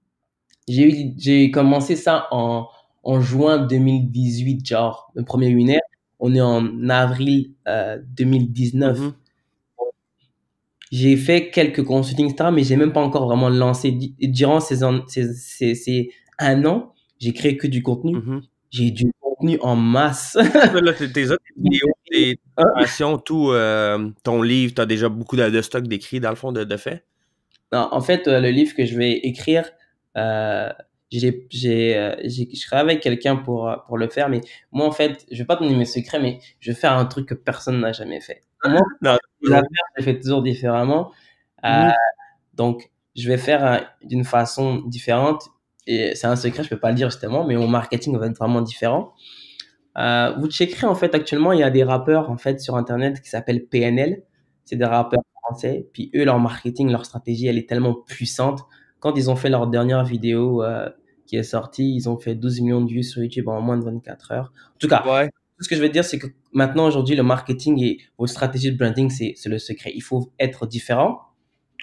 j'ai commencé ça en, en, juin 2018, genre, le premier lunaire. On est en avril 2019. Euh, j'ai fait quelques consultings, etc., mais j'ai même pas encore vraiment lancé. Durant ces, ces, un an, j'ai créé que du contenu. Mm-hmm. J'ai du contenu en masse. là, tes autres vidéos, tes hein? passions, tout, euh, ton livre, tu as déjà beaucoup de, stock d'écrit dans le fond de, fait? Non, en fait, euh, le livre que je vais écrire, euh, euh, j'ai, je serai avec quelqu'un pour, pour le faire, mais moi, en fait, je vais pas donner mes secrets, mais je vais faire un truc que personne n'a jamais fait. non, je fais toujours différemment. Euh, mm. donc, je vais faire d'une façon différente. Et c'est un secret, je peux pas le dire justement, mais mon marketing va être vraiment différent. Euh, vous checkerez en fait actuellement, il y a des rappeurs en fait sur internet qui s'appellent PNL. C'est des rappeurs français. Puis eux, leur marketing, leur stratégie, elle est tellement puissante. Quand ils ont fait leur dernière vidéo euh, qui est sortie, ils ont fait 12 millions de vues sur YouTube en moins de 24 heures. En tout cas, ouais ce que je veux dire, c'est que maintenant, aujourd'hui, le marketing et vos stratégies de branding, c'est le secret. Il faut être différent.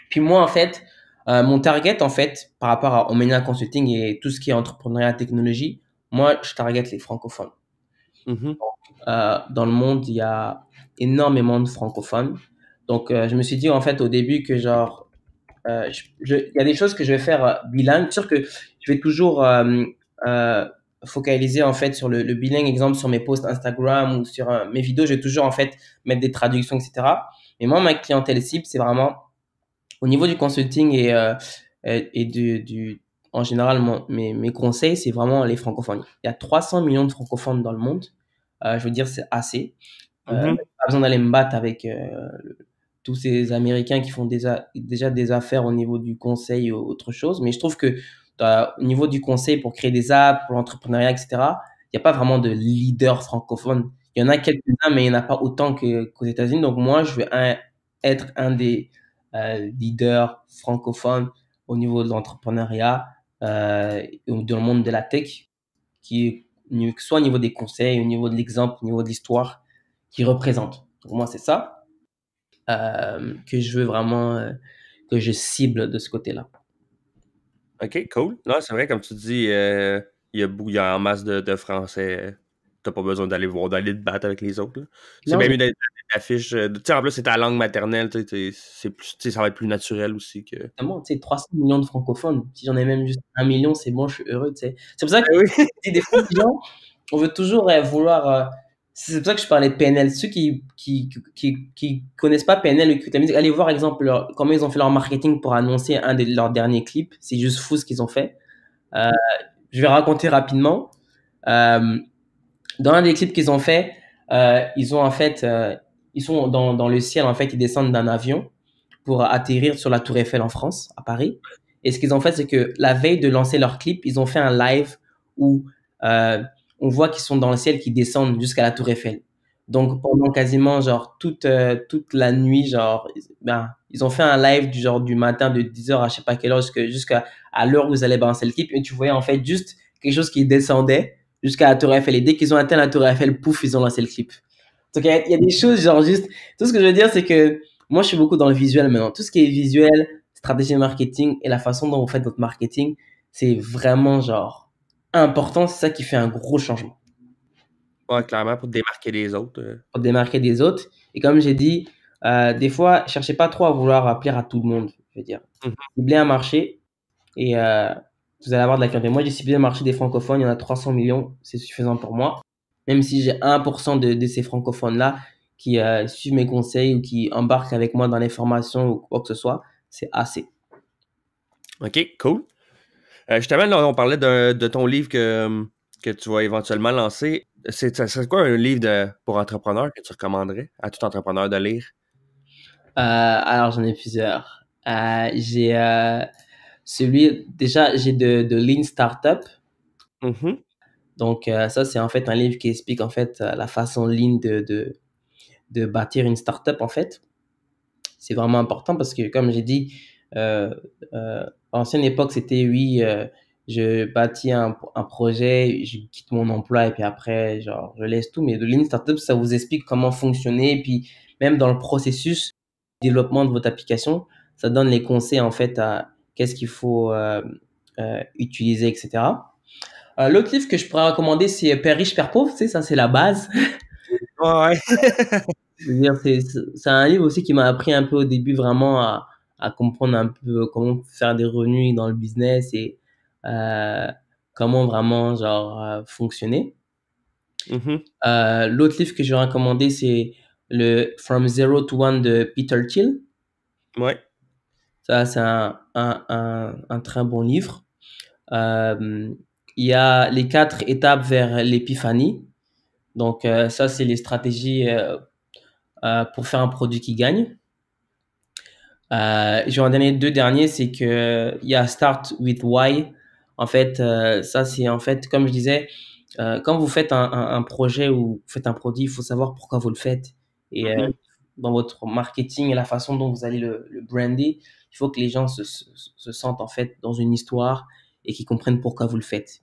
Puis moi, en fait, euh, mon target, en fait, par rapport à OmniA Consulting et tout ce qui est entrepreneuriat technologie, moi, je target les francophones. Mm-hmm. Euh, dans le monde, il y a énormément de francophones. Donc, euh, je me suis dit, en fait, au début, que genre, il y a des choses que je vais faire bilingue. Sûr que je vais toujours focaliser en fait sur le, le, bilingue, exemple sur mes posts Instagram ou sur euh, mes vidéos, je vais toujours en fait mettre des traductions, etc. Mais moi, ma clientèle cible, c'est vraiment au niveau du consulting et, euh, et du, du, en général, mes, mes, conseils, c'est vraiment les francophones. Il y a 300 millions de francophones dans le monde. Euh, je veux dire, c'est assez. Mhm. pas besoin d'aller me battre avec tous ces Américains qui font déjà, déjà des affaires au niveau du conseil ou autre chose. Mais je trouve que euh, au niveau du conseil pour créer des apps, pour l'entrepreneuriat, etc., il n'y a pas vraiment de leader francophone. Il y en a quelques-uns, mais il n'y en a pas autant qu'aux États-Unis. Donc moi, je veux être un des euh, leaders francophones au niveau de l'entrepreneuriat euh, ou dans le monde de la tech, qui soit au niveau des conseils, au niveau de l'exemple, au niveau de l'histoire, qui représente. Pour moi, c'est ça que je veux vraiment, que je cible de ce côté-là. OK, cool. Non, c'est vrai, comme tu dis, euh, il, y a, il y a en masse de, de Français. T'as pas besoin d'aller voir, d'aller te battre avec les autres. C'est bien mieux d'être affiche. Euh, tu sais, en plus, c'est ta langue maternelle. Tu sais, ça va être plus naturel aussi. que... Exactement. Tu sais, 300 millions de francophones. Si j'en ai même juste un million, c'est bon, je suis heureux. Tu sais. C'est pour ça ben que des fois, on veut toujours eh, vouloir. Euh, c'est pour ça que je parlais de PNL. Ceux qui qui, qui, qui connaissent pas PNL, écoutent la musique, allez voir exemple comment ils ont fait leur marketing pour annoncer un de leurs derniers clips. C'est juste fou ce qu'ils ont fait. Euh, je vais raconter rapidement. Euh, dans un des clips qu'ils ont fait, euh, ils ont en fait, ils sont dans, dans, le ciel en fait, ils descendent d'un avion pour atterrir sur la Tour Eiffel en France, à Paris. Et ce qu'ils ont fait, c'est que la veille de lancer leur clip, ils ont fait un live où on voit qu'ils sont dans le ciel, qui descendent jusqu'à la Tour Eiffel. Donc pendant quasiment genre toute euh, toute la nuit, genre ben, ils ont fait un live du genre du matin de 10h à je sais pas quelle heure jusqu'à à, l'heure où vous allez balancer le clip et tu voyais en fait juste quelque chose qui descendait jusqu'à la Tour Eiffel et dès qu'ils ont atteint la Tour Eiffel, pouf, ils ont lancé le clip. Donc il y, a des choses genre juste tout ce que je veux dire c'est que moi je suis beaucoup dans le visuel maintenant, tout ce qui est visuel, stratégie marketing et la façon dont vous faites votre marketing, c'est vraiment genre important. C'est ça qui fait un gros changement. Ouais, clairement, pour démarquer des autres. Euh. Pour démarquer des autres. Et comme j'ai dit, euh, des fois, cherchez pas trop à vouloir appeler à tout le monde. Je veux dire, un mhm. marché et euh, vous allez avoir de la clientèle. Moi, j'ai ciblé le marché des francophones. Il y en a 300 millions. C'est suffisant pour moi. Même si j'ai 1% de, de, ces francophones-là qui suivent mes conseils ou qui embarquent avec moi dans les formations ou quoi que ce soit, c'est assez. OK, cool. Euh, justement, on parlait de, ton livre que, que, tu vas éventuellement lancer. C'est, quoi un livre pour entrepreneurs que tu recommanderais à tout entrepreneur de lire? Euh, alors, j'en ai plusieurs. Euh, j'ai euh, celui, déjà, j'ai de, Lean Startup. Mm-hmm. Donc, ça, c'est en fait un livre qui explique en fait la façon Lean de, de, de bâtir une startup, en fait. C'est vraiment important parce que, comme j'ai dit, euh, euh, ancienne époque, c'était oui, euh, je bâtis un, projet, je quitte mon emploi et puis après, genre, je laisse tout. Mais de Lean Startup, ça vous explique comment fonctionner et puis même dans le processus de développement de votre application, ça donne les conseils en fait à qu'est-ce qu'il faut utiliser, etc. L'autre livre que je pourrais recommander, c'est Père riche, Père pauvre, tu ça c'est la base. c'est un livre aussi qui m'a appris un peu au début vraiment à, à comprendre un peu comment faire des revenus dans le business et euh, comment vraiment genre euh, fonctionner. Mm-hmm. Euh, l'autre livre que je recommandé, c'est le From Zero to One de Peter Thiel. Ouais. Ça, c'est un, un, un, un, très bon livre. Il y a les quatre étapes vers l'épiphanie. Donc, ça, c'est les stratégies pour faire un produit qui gagne. Euh, en dernier deux derniers, c'est que il y a Start with Why. En fait, euh, ça c'est en fait, comme je disais, euh, quand vous faites un, un, un, projet ou vous faites un produit, il faut savoir pourquoi vous le faites. Et euh, mhm. dans votre marketing et la façon dont vous allez le, le brander, il faut que les gens se, se, sentent en fait dans une histoire et qu'ils comprennent pourquoi vous le faites.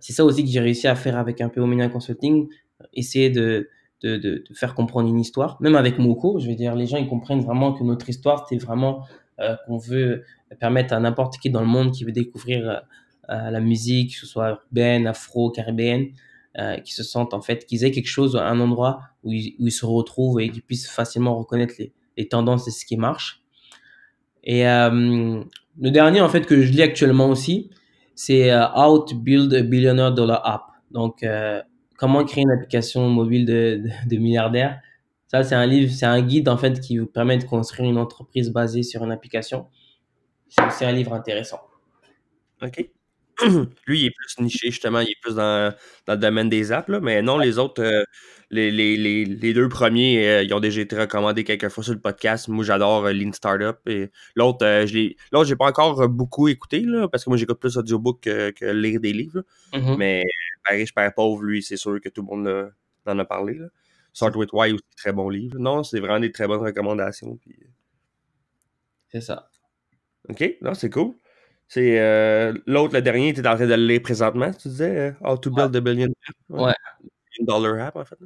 C'est ça aussi que j'ai réussi à faire avec un peu Consulting, essayer de, de, faire comprendre une histoire. Même avec Moko, je veux dire, les gens, ils comprennent vraiment que notre histoire, c'est vraiment euh, qu'on veut permettre à n'importe qui dans le monde qui veut découvrir euh, la musique, que ce soit urbaine, afro, caribéenne, euh, qu'ils qui se sentent en fait, qu'ils aient quelque chose, un endroit où ils, se retrouvent et qu'ils puissent facilement reconnaître les, les, tendances et ce qui marche. Et le dernier, en fait, que je lis actuellement aussi, c'est How to Build a Billionaire Dollar App. Donc, Comment créer une application mobile de, milliardaires. milliardaire Ça, c'est un livre, c'est un guide en fait qui vous permet de construire une entreprise basée sur une application. C'est un livre intéressant. OK. Lui, il est plus niché, justement, il est plus dans, le domaine des apps, mais non, les autres, euh, les, deux premiers, euh, ils ont déjà été recommandés quelques fois sur le podcast. Moi, j'adore euh, Lean Startup. Et l'autre, je l'autre, j'ai pas encore beaucoup écouté, parce que moi, j'écoute plus audiobook que, lire des livres. Mm-hmm. Mais riche, père pauvre, lui, c'est sûr que tout le monde en a parlé. Là. Start with Why aussi, très bon livre. Non, c'est vraiment des très bonnes recommandations. Puis... Euh. C'est ça. OK, non, c'est cool. C'est euh, l'autre, le dernier, était en train de le lire présentement, tu disais, All euh, to Build a Billion, ouais. une Dollar App, en fait.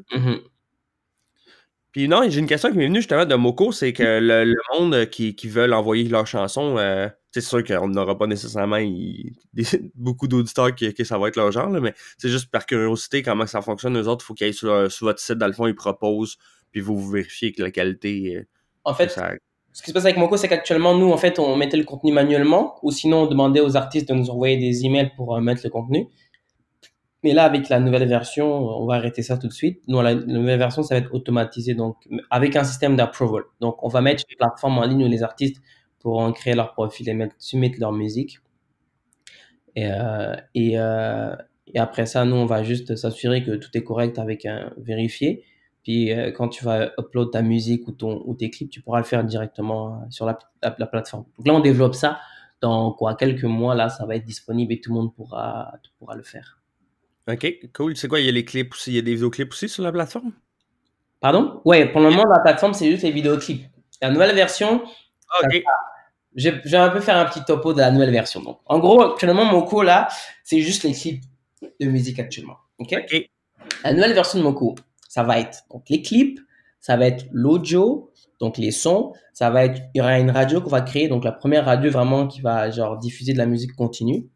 Puis non, j'ai une question qui m'est venue justement de Moko, c'est que mm. le, monde euh, qui, qui, veulent envoyer leur chanson, euh, c'est sûr qu'on n'aura pas nécessairement beaucoup d'auditeurs qui, ça va être leur genre, mais c'est juste par curiosité comment ça fonctionne, eux autres, il faut qu'ils aillent euh, sur, votre site, dans le fond, ils proposent, puis vous, vérifiez que la qualité. en fait, ce qui se passe avec Moko, c'est qu'actuellement, nous, en fait, on mettait le contenu manuellement, ou sinon on demandait aux artistes de nous envoyer des emails pour mettre le contenu. Mais là, avec la nouvelle version, on va arrêter ça tout de suite. Nous, la, nouvelle version, ça va être automatisé, donc avec un système d'approval. Donc, on va mettre une plateforme en ligne où les artistes pourront créer leur profil et mettre, soumettre leur musique. Euh, euh, et, après ça, nous, on va juste s'assurer que tout est correct avec un vérifié. Puis euh, quand tu vas upload ta musique ou, ton, ou tes clips, tu pourras le faire directement sur la, plateforme. Donc là, on développe ça. Dans quoi, quelques mois, là, ça va être disponible et tout le monde pourra, pourra le faire. OK, cool. C'est quoi, il y a les clips il y a des vidéoclips aussi sur la plateforme? Pardon? Ouais, pour le moment, la plateforme, c'est juste les vidéoclips. La nouvelle version. Ah, OK. Je, vais un peu faire un petit topo de la nouvelle version. Donc, en gros, actuellement, moko là, c'est juste les clips de musique actuellement. OK? La nouvelle version de moko ça va être donc, les clips, ça va être l'audio, donc les sons, ça va être, il y aura une radio qu'on va créer, donc la première radio vraiment qui va genre diffuser de la musique continue.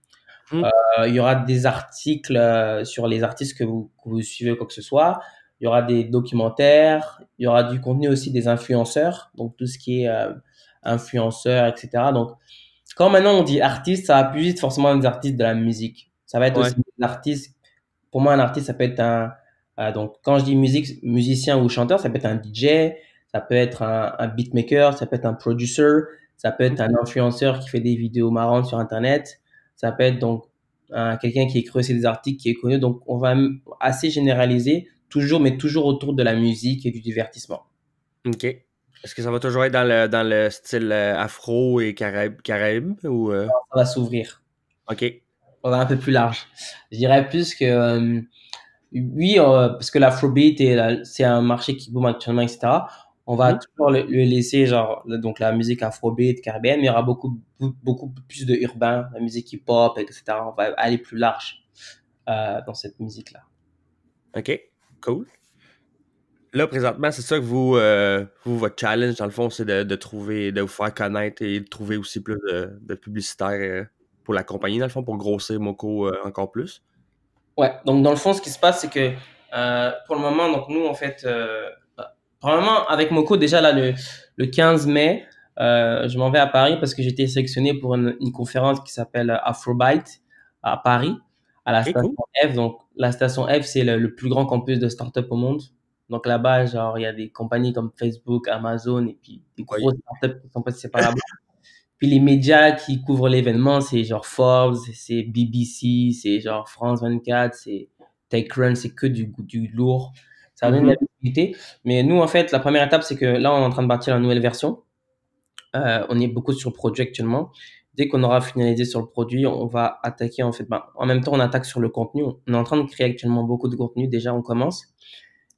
Mm. Euh, il y aura des articles euh, sur les artistes que vous, suivez, quoi que ce soit. Il y aura des documentaires. Il y aura du contenu aussi des influenceurs. Donc, tout ce qui est euh, influenceurs, etc. Donc, quand maintenant on dit artiste, ça va plus vite forcément des artistes de la musique. Ça va être aussi des artistes. Pour moi, un artiste, ça peut être un. donc, quand je dis musique, musicien ou chanteur, ça peut être un DJ, ça peut être un, un beatmaker, ça peut être un producer, ça peut être mm. un influenceur qui fait des vidéos marrantes sur Internet, ça peut être donc quelqu'un qui écrit creusé des articles, qui est connu. Donc, on va assez généraliser, toujours, mais toujours autour de la musique et du divertissement. OK. Est-ce que ça va toujours être dans le, dans le style euh, afro et caraïbe, ou euh? Ça va s'ouvrir. OK. On va un peu plus large. Je dirais plus que. Euh, oui, parce que l'afrobeat, c'est un marché qui boom actuellement, etc on va mhm. toujours le, laisser genre donc la musique afrobeat caribéenne mais il y aura beaucoup beaucoup plus de urbain la musique hip hop etc on va aller plus large euh, dans cette musique là ok cool là présentement c'est ça que vous, euh, vous votre challenge dans le fond c'est de, de, trouver de vous faire connaître et de trouver aussi plus de, publicitaires euh, pour la compagnie dans le fond pour grossir Moco encore plus ouais donc dans le fond ce qui se passe c'est que pour le moment donc nous en fait probablement avec Moko, déjà là, le, le 15 mai, euh, je m'en vais à Paris parce que j'étais sélectionné pour une, conférence qui s'appelle Afrobyte à Paris, à la station F. Donc, la station F, c'est le, plus grand campus de start-up au monde. Donc là-bas, genre, il y a des compagnies comme Facebook, Amazon et puis des grosses startups qui sont passées par là-bas. puis les médias qui couvrent l'événement, c'est genre Forbes, c'est BBC, c'est genre France 24, c'est TechCrunch, c'est que du, du lourd. Ça mhm. Mais nous, en fait, la première étape, c'est que là, on est en train de bâtir la nouvelle version. Euh, on est beaucoup sur le produit actuellement. Dès qu'on aura finalisé sur le produit, on va attaquer en fait. Ben, en même temps, on attaque sur le contenu. On est en train de créer actuellement beaucoup de contenu. Déjà, on commence.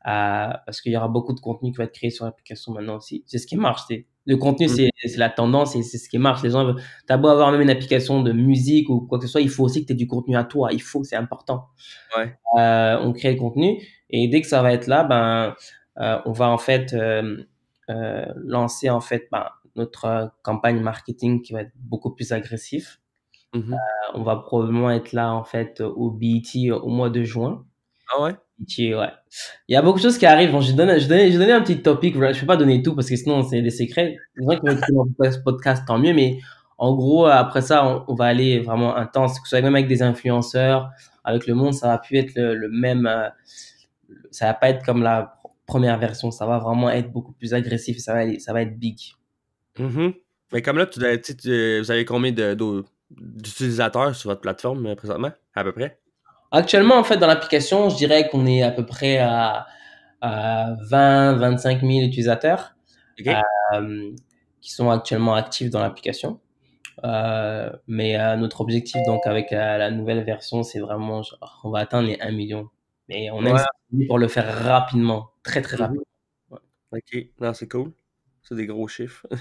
Euh, parce qu'il y aura beaucoup de contenu qui va être créé sur l'application maintenant aussi. C'est ce qui marche. C'est le contenu, mmh. c'est la tendance et c'est ce qui marche. Les gens, as beau avoir même une application de musique ou quoi que ce soit, il faut aussi que tu aies du contenu à toi. Il faut, c'est important. Euh, on crée le contenu et dès que ça va être là, ben, euh, on va en fait euh, lancer en fait ben, notre campagne marketing qui va être beaucoup plus agressif. Mmh on va probablement être là en fait au BET au mois de juin. Ah ouais ouais. Il y a beaucoup de choses qui arrivent. je vais donner, je un petit topic. Je peux pas donner tout parce que sinon, c'est des secrets. Les gens qui vont écouter mon podcast, tant mieux. Mais en gros, après ça, on, va aller vraiment intense. Que ce soit même avec des influenceurs, avec le monde, ça va plus être le, même. Euh, ça va pas être comme la première version. Ça va vraiment être beaucoup plus agressif. ça va, ça va être big. Mm-hmm. Mais comme là, tu, vous avez combien d'utilisateurs sur votre plateforme euh, présentement, à peu près? Actuellement, en fait, dans l'application, je dirais qu'on est à peu près à, 20-25 000 utilisateurs euh, qui sont actuellement actifs dans l'application. Euh, mais euh, notre objectif, donc, avec la, nouvelle version, c'est vraiment, genre, on va atteindre les 1 million. Mais on ouais. est pour le faire rapidement, très, très mhm. rapidement. Ok, c'est cool. C'est des gros chiffres.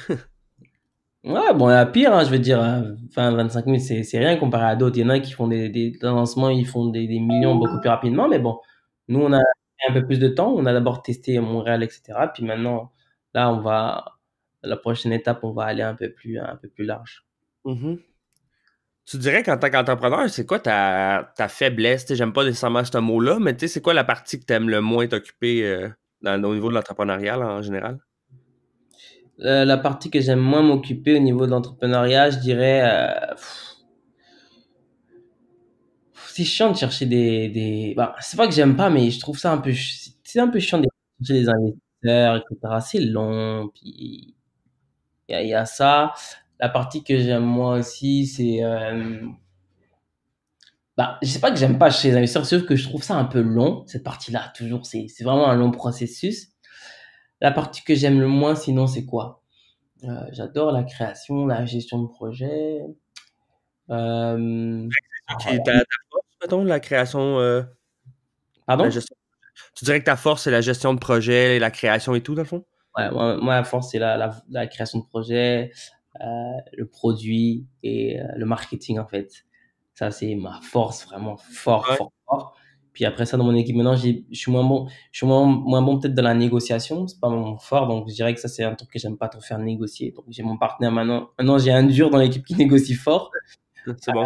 Ouais, bon, la pire, hein, je veux dire. 25 hein. 000, c'est, rien comparé à d'autres. Il y en a qui font des, lancements, ils font des, millions beaucoup plus rapidement. Mais bon, nous, on a un peu plus de temps. On a d'abord testé Montréal, etc. Puis maintenant, là, on va. La prochaine étape, on va aller un peu plus, un peu plus large. Mm-hmm. Tu dirais qu'en tant qu'entrepreneur, c'est quoi ta, faiblesse? j'aime pas nécessairement ce mot-là, mais c'est quoi la partie que tu aimes le moins t'occuper euh, au niveau de l'entrepreneuriat en général? Euh, la partie que j'aime moins m'occuper au niveau de l'entrepreneuriat, je dirais. Euh, c'est chiant de chercher des. des... Bah, c'est pas que j'aime pas, mais je trouve ça un peu. C'est un peu chiant de chercher des investisseurs, etc. C'est long. Puis. Il y, a ça. La partie que j'aime moins aussi, c'est. Euh, bah, je sais pas que j'aime pas chez les investisseurs, sauf que je trouve ça un peu long, cette partie-là, toujours. C'est vraiment un long processus. La partie que j'aime le moins, sinon, c'est quoi euh, J'adore la création, la gestion de projet. Euh... Qui ta, force, la création. Euh, tu dirais que ta force, c'est la gestion de projet, et la création et tout, dans le fond Ouais, moi, la force, c'est la, création de projet, euh, le produit et le marketing, en fait. Ça, c'est ma force, vraiment fort, fort, fort. Puis après ça, dans mon équipe, maintenant, je suis moins bon, je suis moins, bon peut-être dans la négociation. C'est pas mon fort, donc je dirais que ça, c'est un truc que j'aime pas trop faire négocier. Donc j'ai mon partenaire maintenant. Maintenant, j'ai un dur dans l'équipe qui négocie fort. C'est bon.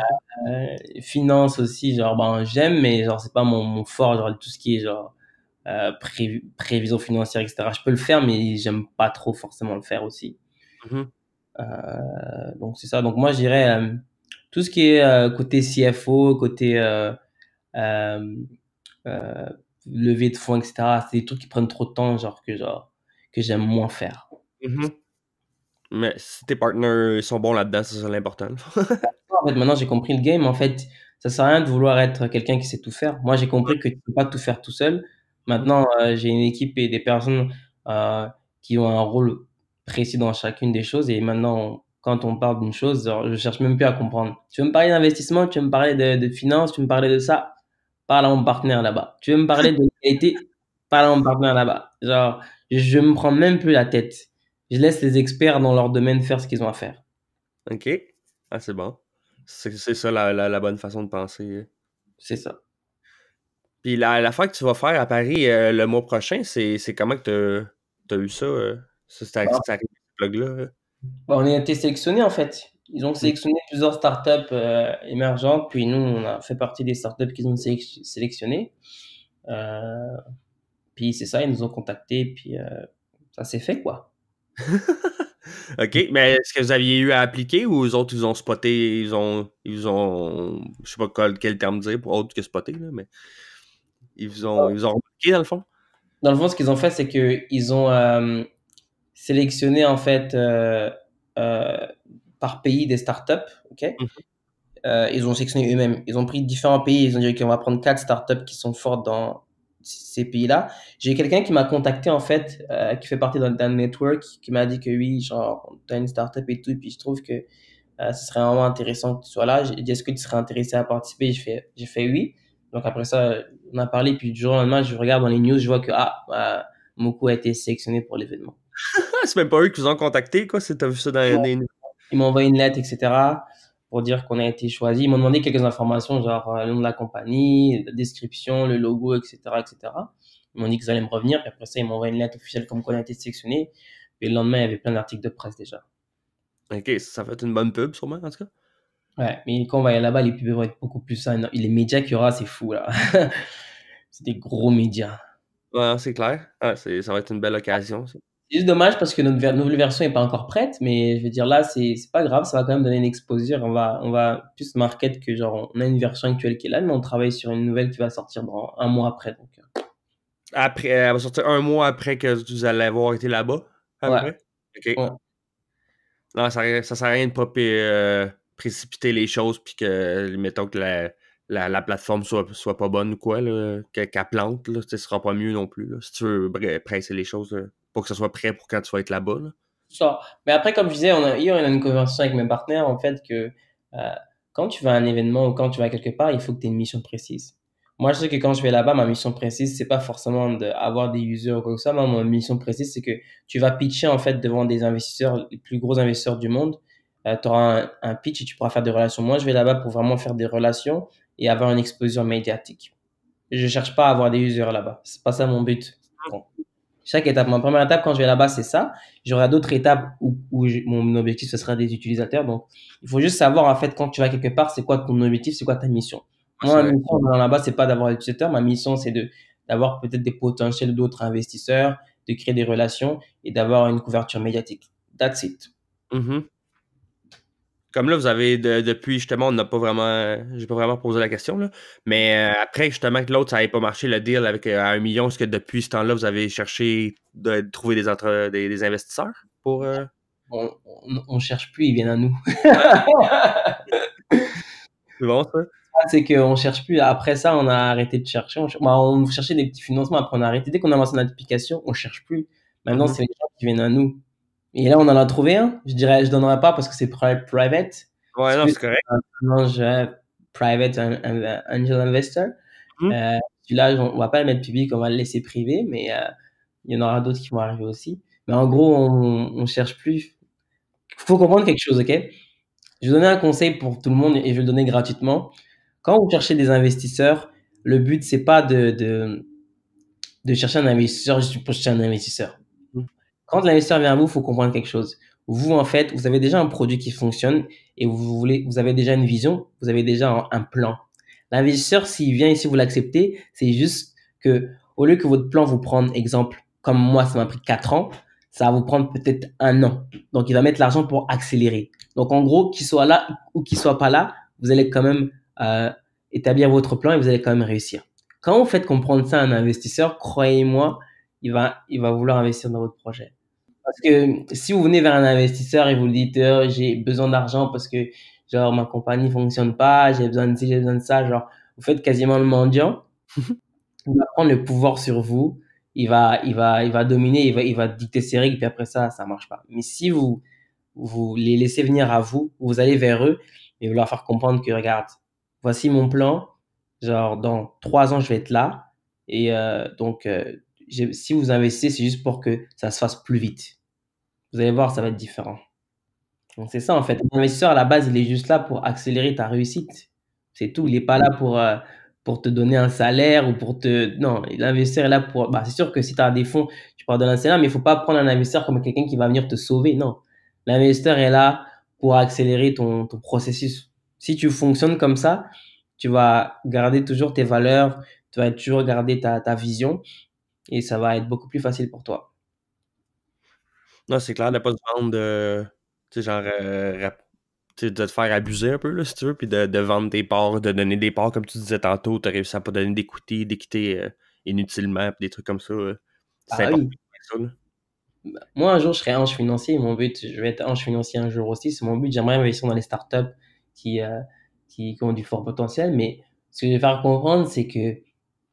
Euh, finance aussi, genre, ben, j'aime, mais genre, c'est pas mon, fort, genre, tout ce qui est genre, euh, prévision financière, etc. Je peux le faire, mais j'aime pas trop forcément le faire aussi. Mm-hmm. Euh, donc c'est ça. Donc moi, je dirais, tout ce qui est côté CFO, côté euh, euh, lever de fonds, etc. C'est des trucs qui prennent trop de temps, genre que genre que j'aime moins faire. Mhm. Mais si tes partenaires sont bons là-dedans, c'est l'important. en fait, maintenant j'ai compris le game. En fait, ça sert à rien de vouloir être quelqu'un qui sait tout faire. Moi, j'ai compris que tu peux pas tout faire tout seul. Maintenant, euh, j'ai une équipe et des personnes qui ont un rôle précis dans chacune des choses. Et maintenant, quand on parle d'une chose, je cherche même plus à comprendre. Tu veux me parler d'investissement, tu veux me parler de, de finances, tu veux me parler de ça parle à mon partenaire là-bas. Tu veux me parler de qualité Parle à mon partenaire là-bas. Genre, je me prends même plus la tête. Je laisse les experts dans leur domaine faire ce qu'ils ont à faire. Ok. Ah, c'est bon. C'est ça la, bonne façon de penser. Hein. C'est ça. Puis la, la fois que tu vas faire à Paris euh, le mois prochain, c'est comment que tu as, eu ça? C'est euh, ça, ce, là on a été hein? bah, sélectionné en fait. Ils ont sélectionné plusieurs startups euh, émergentes, puis nous, on a fait partie des startups qu'ils ont sélectionné. sélectionnées. Euh, puis c'est ça, ils nous ont contactés, puis euh, ça s'est fait, quoi. OK, mais est-ce que vous aviez eu à appliquer ou les autres, ils ont spoté, ils ont, ils ont, je sais pas quel, terme dire pour autre que spoté, mais ils ont, ah. ils ont remarqué dans le fond? Dans le fond, ce qu'ils ont fait, c'est qu'ils ont sélectionné, en fait, par pays des startups. ok mhm. euh, ils ont sélectionné eux-mêmes. Ils ont pris différents pays. Ils ont dit qu'on va prendre quatre startups qui sont fortes dans ces pays-là. J'ai quelqu'un qui m'a contacté en fait, euh, qui fait partie d'un network, qui m'a dit que oui, genre, t'as une startup et tout. Et puis je trouve que euh, ce serait vraiment intéressant que tu sois là. J'ai dit, est-ce que tu serais intéressé à participer J'ai fait, fait oui. Donc après ça, on a parlé. Puis du jour au lendemain, je regarde dans les news, je vois que ah, Moku a été sélectionné pour l'événement. c'est même pas eux qui vous ont contacté, quoi. C'est, t'as vu ça dans les news ils m'ont envoyé une lettre, etc. pour dire qu'on a été choisi. Ils m'ont demandé quelques informations, genre euh, le nom de la compagnie, la description, le logo, etc. etc. Ils m'ont dit qu'ils allaient me revenir. Et après ça, ils m'ont envoyé une lettre officielle comme qu'on a été sélectionné. Et le lendemain, il y avait plein d'articles de presse déjà. Ok, ça va être une bonne pub sûrement, en tout cas. Ouais, mais quand on va aller là-bas, les pubs vont être beaucoup plus sains. Les médias qu'il y aura, c'est fou, là. c'est des gros médias. Ouais, c'est clair. Ah, ça va être une belle occasion. C'est juste dommage parce que notre nouvelle version n'est pas encore prête, mais je veux dire là, c'est pas grave, ça va quand même donner une exposure. On va, on va plus market que genre, on a une version actuelle qui est là, mais on travaille sur une nouvelle qui va sortir dans un mois après. Donc... Euh. Après, elle va sortir un mois après que vous allez avoir été là-bas. Ouais. Ok. Non, ça, ça sert à rien de pas euh, précipiter les choses, puis que, mettons que la, plateforme soit, soit pas bonne ou quoi, qu'elle plante, ce ce sera pas mieux non plus. si tu veux presser les choses pour que ça soit prêt pour quand tu vas être là-bas. Ça. Mais après, comme je disais, on a, hier, a une conversation avec mes partenaires, en fait, que euh, quand tu vas à un événement ou quand tu vas quelque part, il faut que tu aies une mission précise. Moi, je sais que quand je vais là-bas, ma mission précise, c'est pas forcément d'avoir des users ou quoi que ça. Moi, ma mission précise, c'est que tu vas pitcher, en fait, devant des investisseurs, les plus gros investisseurs du monde. Euh, tu auras un, pitch et tu pourras faire des relations. Moi, je vais là-bas pour vraiment faire des relations et avoir une exposition médiatique. Je cherche pas à avoir des users là-bas. C'est pas ça mon but chaque étape. Ma première étape, quand je vais là-bas, c'est ça. J'aurai d'autres étapes où, mon objectif, ce sera des utilisateurs. Donc, il faut juste savoir, en fait, quand tu vas quelque part, c'est quoi ton objectif, c'est quoi ta mission. Ah, Moi, ma mission là-bas, c'est pas d'avoir des utilisateurs. Ma mission, c'est de, d'avoir peut-être des potentiels d'autres investisseurs, de créer des relations et d'avoir une couverture médiatique. That's it. Mm-hmm comme là, vous avez depuis justement, on n'a pas vraiment, j'ai pas vraiment posé la question mais euh, après justement que l'autre ça n'avait pas marché le deal avec euh, un million, est-ce que depuis ce temps-là vous avez cherché de, trouver des, des, investisseurs pour euh? on, ne cherche plus, ils viennent à nous. c'est bon ça. Ah, c'est qu'on cherche plus. Après ça, on a arrêté de chercher. Bah, on, cherchait des petits financements. Après, on a arrêté. Dès qu'on a lancé notre application, on cherche plus. Maintenant, mm-hmm. c'est les gens qui viennent à nous. Et là, on en a trouvé un. Je dirais, je donnerai pas parce que c'est private. Ouais, non, c'est correct. Euh, je, private angel investor. Hmm. Euh, là on, va pas le mettre public, on va le laisser privé, mais euh, il y en aura d'autres qui vont arriver aussi. Mais en gros, on, ne cherche plus. Il faut comprendre quelque chose, ok Je vais donner un conseil pour tout le monde et je vais le donner gratuitement. Quand vous cherchez des investisseurs, le but, c'est pas de, de, de chercher un investisseur juste pour chercher un investisseur quand l'investisseur vient à vous, il faut comprendre quelque chose. Vous, en fait, vous avez déjà un produit qui fonctionne et vous, voulez, vous avez déjà une vision, vous avez déjà un, plan. L'investisseur, s'il vient ici, vous l'acceptez, c'est juste que au lieu que votre plan vous prenne, exemple, comme moi, ça m'a pris 4 ans, ça va vous prendre peut-être un an. Donc, il va mettre l'argent pour accélérer. Donc, en gros, qu'il soit là ou qu'il soit pas là, vous allez quand même euh, établir votre plan et vous allez quand même réussir. Quand vous faites comprendre ça à un investisseur, croyez-moi, il va, il va vouloir investir dans votre projet. Parce que si vous venez vers un investisseur et vous lui dites, euh, j'ai besoin d'argent parce que, genre, ma compagnie fonctionne pas, j'ai besoin de ci, j'ai besoin de ça, genre, vous faites quasiment le mendiant. il va prendre le pouvoir sur vous. Il va, il va, il va dominer, il va, il dicter ses règles, puis après ça, ça marche pas. Mais si vous, vous les laissez venir à vous, vous allez vers eux et vous leur faire comprendre que, regarde, voici mon plan. Genre, dans trois ans, je vais être là. Et euh, donc, euh, si vous investissez, c'est juste pour que ça se fasse plus vite. Vous allez voir, ça va être différent. Donc c'est ça en fait. L'investisseur à la base, il est juste là pour accélérer ta réussite. C'est tout. Il n'est pas là pour, euh, pour te donner un salaire ou pour te. Non, l'investisseur est là pour. Bah, c'est sûr que si tu as des fonds, tu parles de un mais il ne faut pas prendre un investisseur comme quelqu'un qui va venir te sauver. Non. L'investisseur est là pour accélérer ton, ton processus. Si tu fonctionnes comme ça, tu vas garder toujours tes valeurs, tu vas toujours garder ta, ta vision et ça va être beaucoup plus facile pour toi. Non, c'est clair de ne pas vendre de. genre, euh, de te faire abuser un peu, là, si tu veux, puis de, de, vendre tes parts, de donner des parts, comme tu disais tantôt, tu as réussi à pas donner d'écouter, d'équité euh, inutilement, des trucs comme ça. Euh. Ah bah, moi, un jour, je serai ange financier. Mon but, je vais être ange financier un jour aussi. C'est mon but. J'aimerais investir dans les startups qui, qui, qui, ont du fort potentiel. Mais ce que je vais faire comprendre, c'est que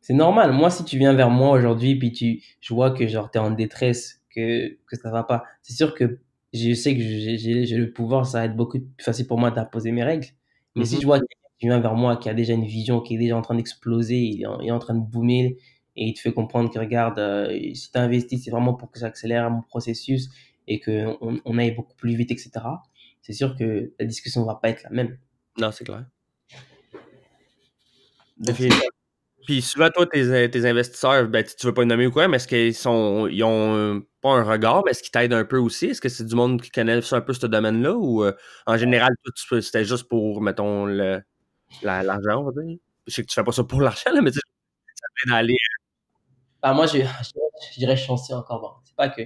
c'est normal. Moi, si tu viens vers moi aujourd'hui, puis tu, je vois que genre t'es en détresse, que, que ça va pas, c'est sûr que je sais que j'ai le pouvoir, ça va être beaucoup plus facile pour moi d'imposer mes règles. Mais si mhm. je vois que tu viens vers moi, qui a déjà une vision, qui est déjà en train d'exploser, il, est en train de boomer, et il te fait comprendre que regarde, euh, si tu c'est vraiment pour que j'accélère mon processus et que on aille beaucoup plus vite, etc. C'est sûr que la discussion va pas être la même. Non, c'est clair. Puis souvent, toi, tes, investisseurs, ben, tu, ne veux pas les nommer ou quoi, mais est-ce qu'ils sont, ils ont euh, pas un regard, mais est-ce qu'ils t'aident un peu aussi? Est-ce que c'est du monde qui connaît un peu ce domaine-là ou euh, en général, c'était juste pour, mettons, l'argent, on va dire? Je sais que tu fais pas ça pour l'argent, mais tu sais, ça vient d'aller euh, ah, moi, je, je, dirais chanceux encore. Bon, pas que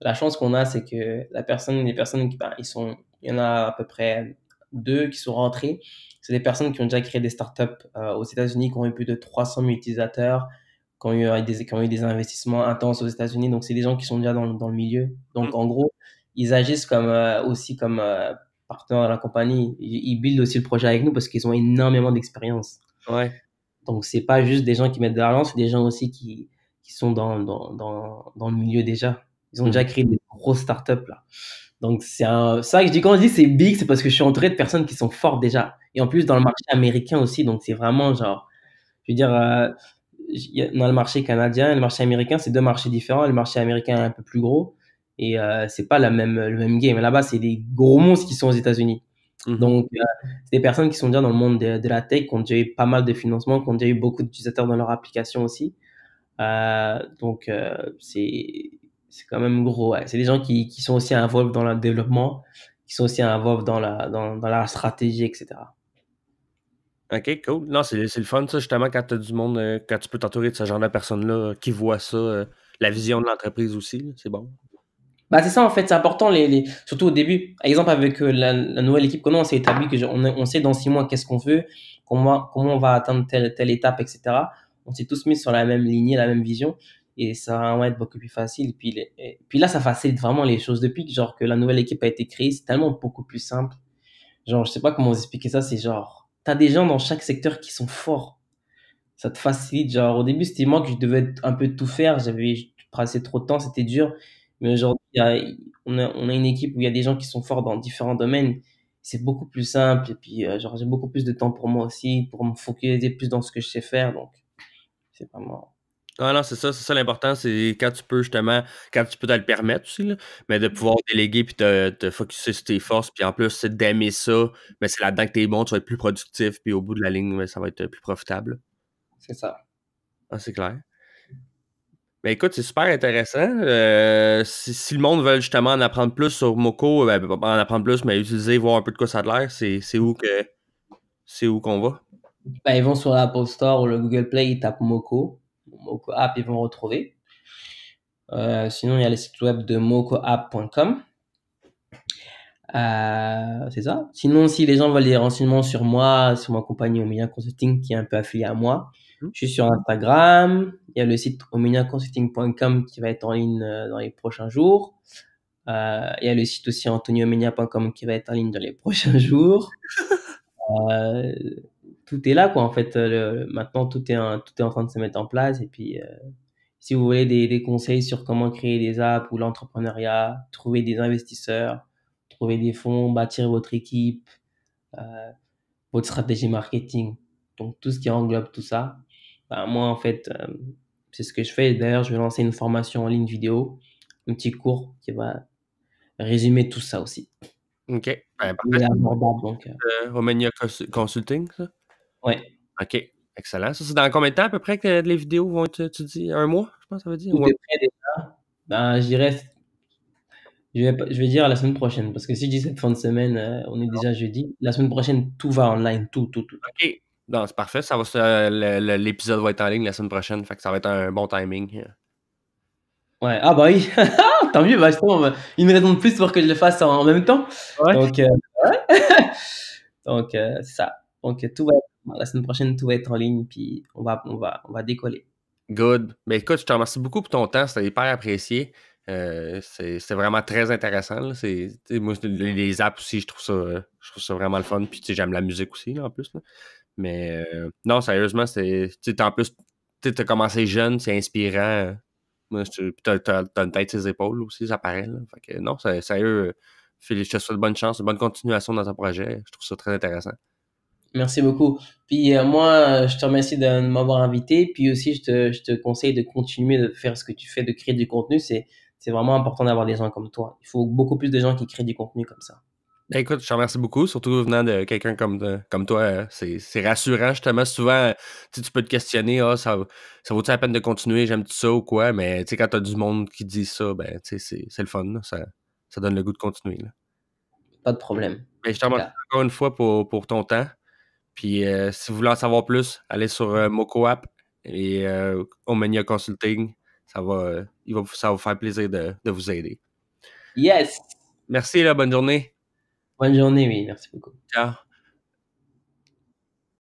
la chance qu'on a, c'est que la personne, les personnes, qui, ben, ils sont, il y en a à peu près deux qui sont rentrés c'est des personnes qui ont déjà créé des startups euh, aux États-Unis, qui ont eu plus de 300 000 utilisateurs, qui ont eu euh, des, des investissements intenses aux États-Unis. Donc, c'est des gens qui sont déjà dans, le milieu. Donc, mm. en gros, ils agissent comme, euh, aussi comme partenaires de la compagnie. Ils, buildent aussi le projet avec nous parce qu'ils ont énormément d'expérience. Ouais. Donc, c'est pas juste des gens qui mettent de l'argent, c'est des gens aussi qui, sont dans, dans, le milieu déjà. Ils ont mm. déjà créé des grosses startups là. Donc, c'est un... ça que je dis quand je dis c'est big, c'est parce que je suis entouré de personnes qui sont fortes déjà. Et en plus, dans le marché américain aussi, donc c'est vraiment genre, je veux dire, euh, dans le marché canadien, le marché américain, c'est deux marchés différents. Le marché américain est un peu plus gros et euh, c'est pas la même, le même game. Là-bas, c'est des gros monstres qui sont aux États-Unis. Mhm. Donc, euh, c'est des personnes qui sont déjà dans le monde de, la tech, qui ont déjà eu pas mal de financements, qui ont déjà eu beaucoup d'utilisateurs dans leur application aussi. donc, c'est c'est quand même gros. C'est des gens qui, qui, sont aussi involvés dans le développement, qui sont aussi involvés dans la, dans, dans la stratégie, etc. OK, cool. Non, c'est le fun, ça, justement, quand tu as du monde, euh, quand tu peux t'entourer de ce genre de personnes-là euh, qui voient ça, euh, la vision de l'entreprise aussi, c'est bon. Bah, c'est ça, en fait, c'est important, les, surtout au début. Par exemple, avec la, nouvelle équipe qu'on a, on s'est établi que on sait dans six mois qu'est-ce qu'on veut, comment, comment on va atteindre telle, telle étape, etc. On s'est tous mis sur la même lignée, la même vision et ça va être beaucoup plus facile. Puis, puis là, ça facilite vraiment les choses depuis que, genre, que la nouvelle équipe a été créée. C'est tellement beaucoup plus simple. Genre, je sais pas comment vous expliquer ça. C'est genre, t'as des gens dans chaque secteur qui sont forts. Ça te facilite. Genre, au début, c'était moi que je devais un peu tout faire. J'avais passé trop de temps, c'était dur. Mais aujourd'hui, on a, on a une équipe où il y a des gens qui sont forts dans différents domaines. C'est beaucoup plus simple. Et puis, euh, genre, j'ai beaucoup plus de temps pour moi aussi, pour me focaliser plus dans ce que je sais faire. Donc, c'est vraiment non ah non, c'est ça, c'est ça l'important, c'est quand tu peux justement, quand tu peux te le permettre aussi, mais de mmh. pouvoir déléguer puis te, te focusser sur tes forces, puis en plus, c'est d'aimer ça, mais c'est là-dedans que t'es bon, tu vas être plus productif, puis au bout de la ligne, ça va être plus profitable. C'est ça. Ah, c'est clair. Mais ben, écoute, c'est super intéressant. Euh, si, le monde veut justement en apprendre plus sur Moco, ben, ben, en apprendre plus, mais utiliser, voir un peu de quoi ça a l'air, c'est où que c'est où qu'on va? Ben, ils vont sur l'Apple Store ou le Google Play, ils tapent Moco. MocoApp, ils vont retrouver. Euh, sinon, il y a le site web de mocoapp.com. Euh, c'est ça. Sinon, si les gens veulent des renseignements sur moi, sur ma compagnie Omnia Consulting qui est un peu affiliée à moi, mhm. je suis sur Instagram. Il y a le site omniaconsulting.com euh, qui va être en ligne dans les prochains jours. il y a le site aussi antoniomedia.com qui va être en ligne dans les prochains jours tout est là, quoi. En fait, euh, maintenant, tout est, un, tout est en train de se mettre en place. Et puis, euh, si vous voulez des, conseils sur comment créer des apps ou l'entrepreneuriat, trouver des investisseurs, trouver des fonds, bâtir votre équipe, euh, votre stratégie marketing, donc tout ce qui englobe tout ça, bah, moi, en fait, c'est ce que je fais. D'ailleurs, je vais lancer une formation en ligne vidéo, un petit cours qui va résumer tout ça aussi. OK. Romania Consulting, oui. OK. Excellent. Ça, c'est dans combien de temps à peu près que les vidéos vont être, tu dis, un mois, je pense, ça veut dire? Ben, j'y Je vais, je vais dire la semaine prochaine, parce que si je dis cette fin de semaine, euh, on est ah. déjà jeudi. La semaine prochaine, tout va online, tout, tout, tout. OK. Non, c'est parfait. Ça l'épisode va être en ligne la semaine prochaine, fait que ça va être un bon timing. Ouais, ah bah oui, tant mieux, bah, une raison de plus pour que je le fasse en, même temps. Donc, euh, euh, ça. Donc, tout va la semaine prochaine, tout va être en ligne, puis on va, on va, on va décoller. Good. Mais ben, écoute, je te remercie beaucoup pour ton temps. C'était hyper apprécié. Euh, c'est vraiment très intéressant. C'est, moi, les apps aussi, je trouve ça, je trouve vraiment le fun. Puis j'aime la musique aussi en plus. Mais euh, non, sérieusement, c'est. En plus, tu as commencé jeune, c'est inspirant. Tu t'as, as une tête ses épaules aussi, ça paraît. Fait que non, sérieux, euh, je te souhaite bonne chance, bonne continuation dans ton projet. Je trouve ça très intéressant. Merci beaucoup. Puis euh, moi, euh, je te remercie de m'avoir invité. Puis aussi, je te, conseille de continuer de faire ce que tu fais, de créer du contenu. C'est, vraiment important d'avoir des gens comme toi. Il faut beaucoup plus de gens qui créent du contenu comme ça. Ben, écoute, je te remercie beaucoup, surtout venant de quelqu'un comme, comme toi. C'est, rassurant, justement. Souvent, tu peux te questionner ah, ça, ça vaut il la peine de continuer jaime tout ça ou quoi Mais quand tu as du monde qui dit ça, ben, c'est, le fun. Ça, ça donne le goût de continuer. Pas de problème. Ben, je te remercie encore une fois pour, pour ton temps. Puis euh, si vous voulez en savoir plus, allez sur euh, MocoApp et euh, Consulting. Ça va, euh, il va, ça vous faire plaisir de, de, vous aider. Yes! Merci, là, bonne journée. Bonne journée, oui, merci beaucoup. Ciao.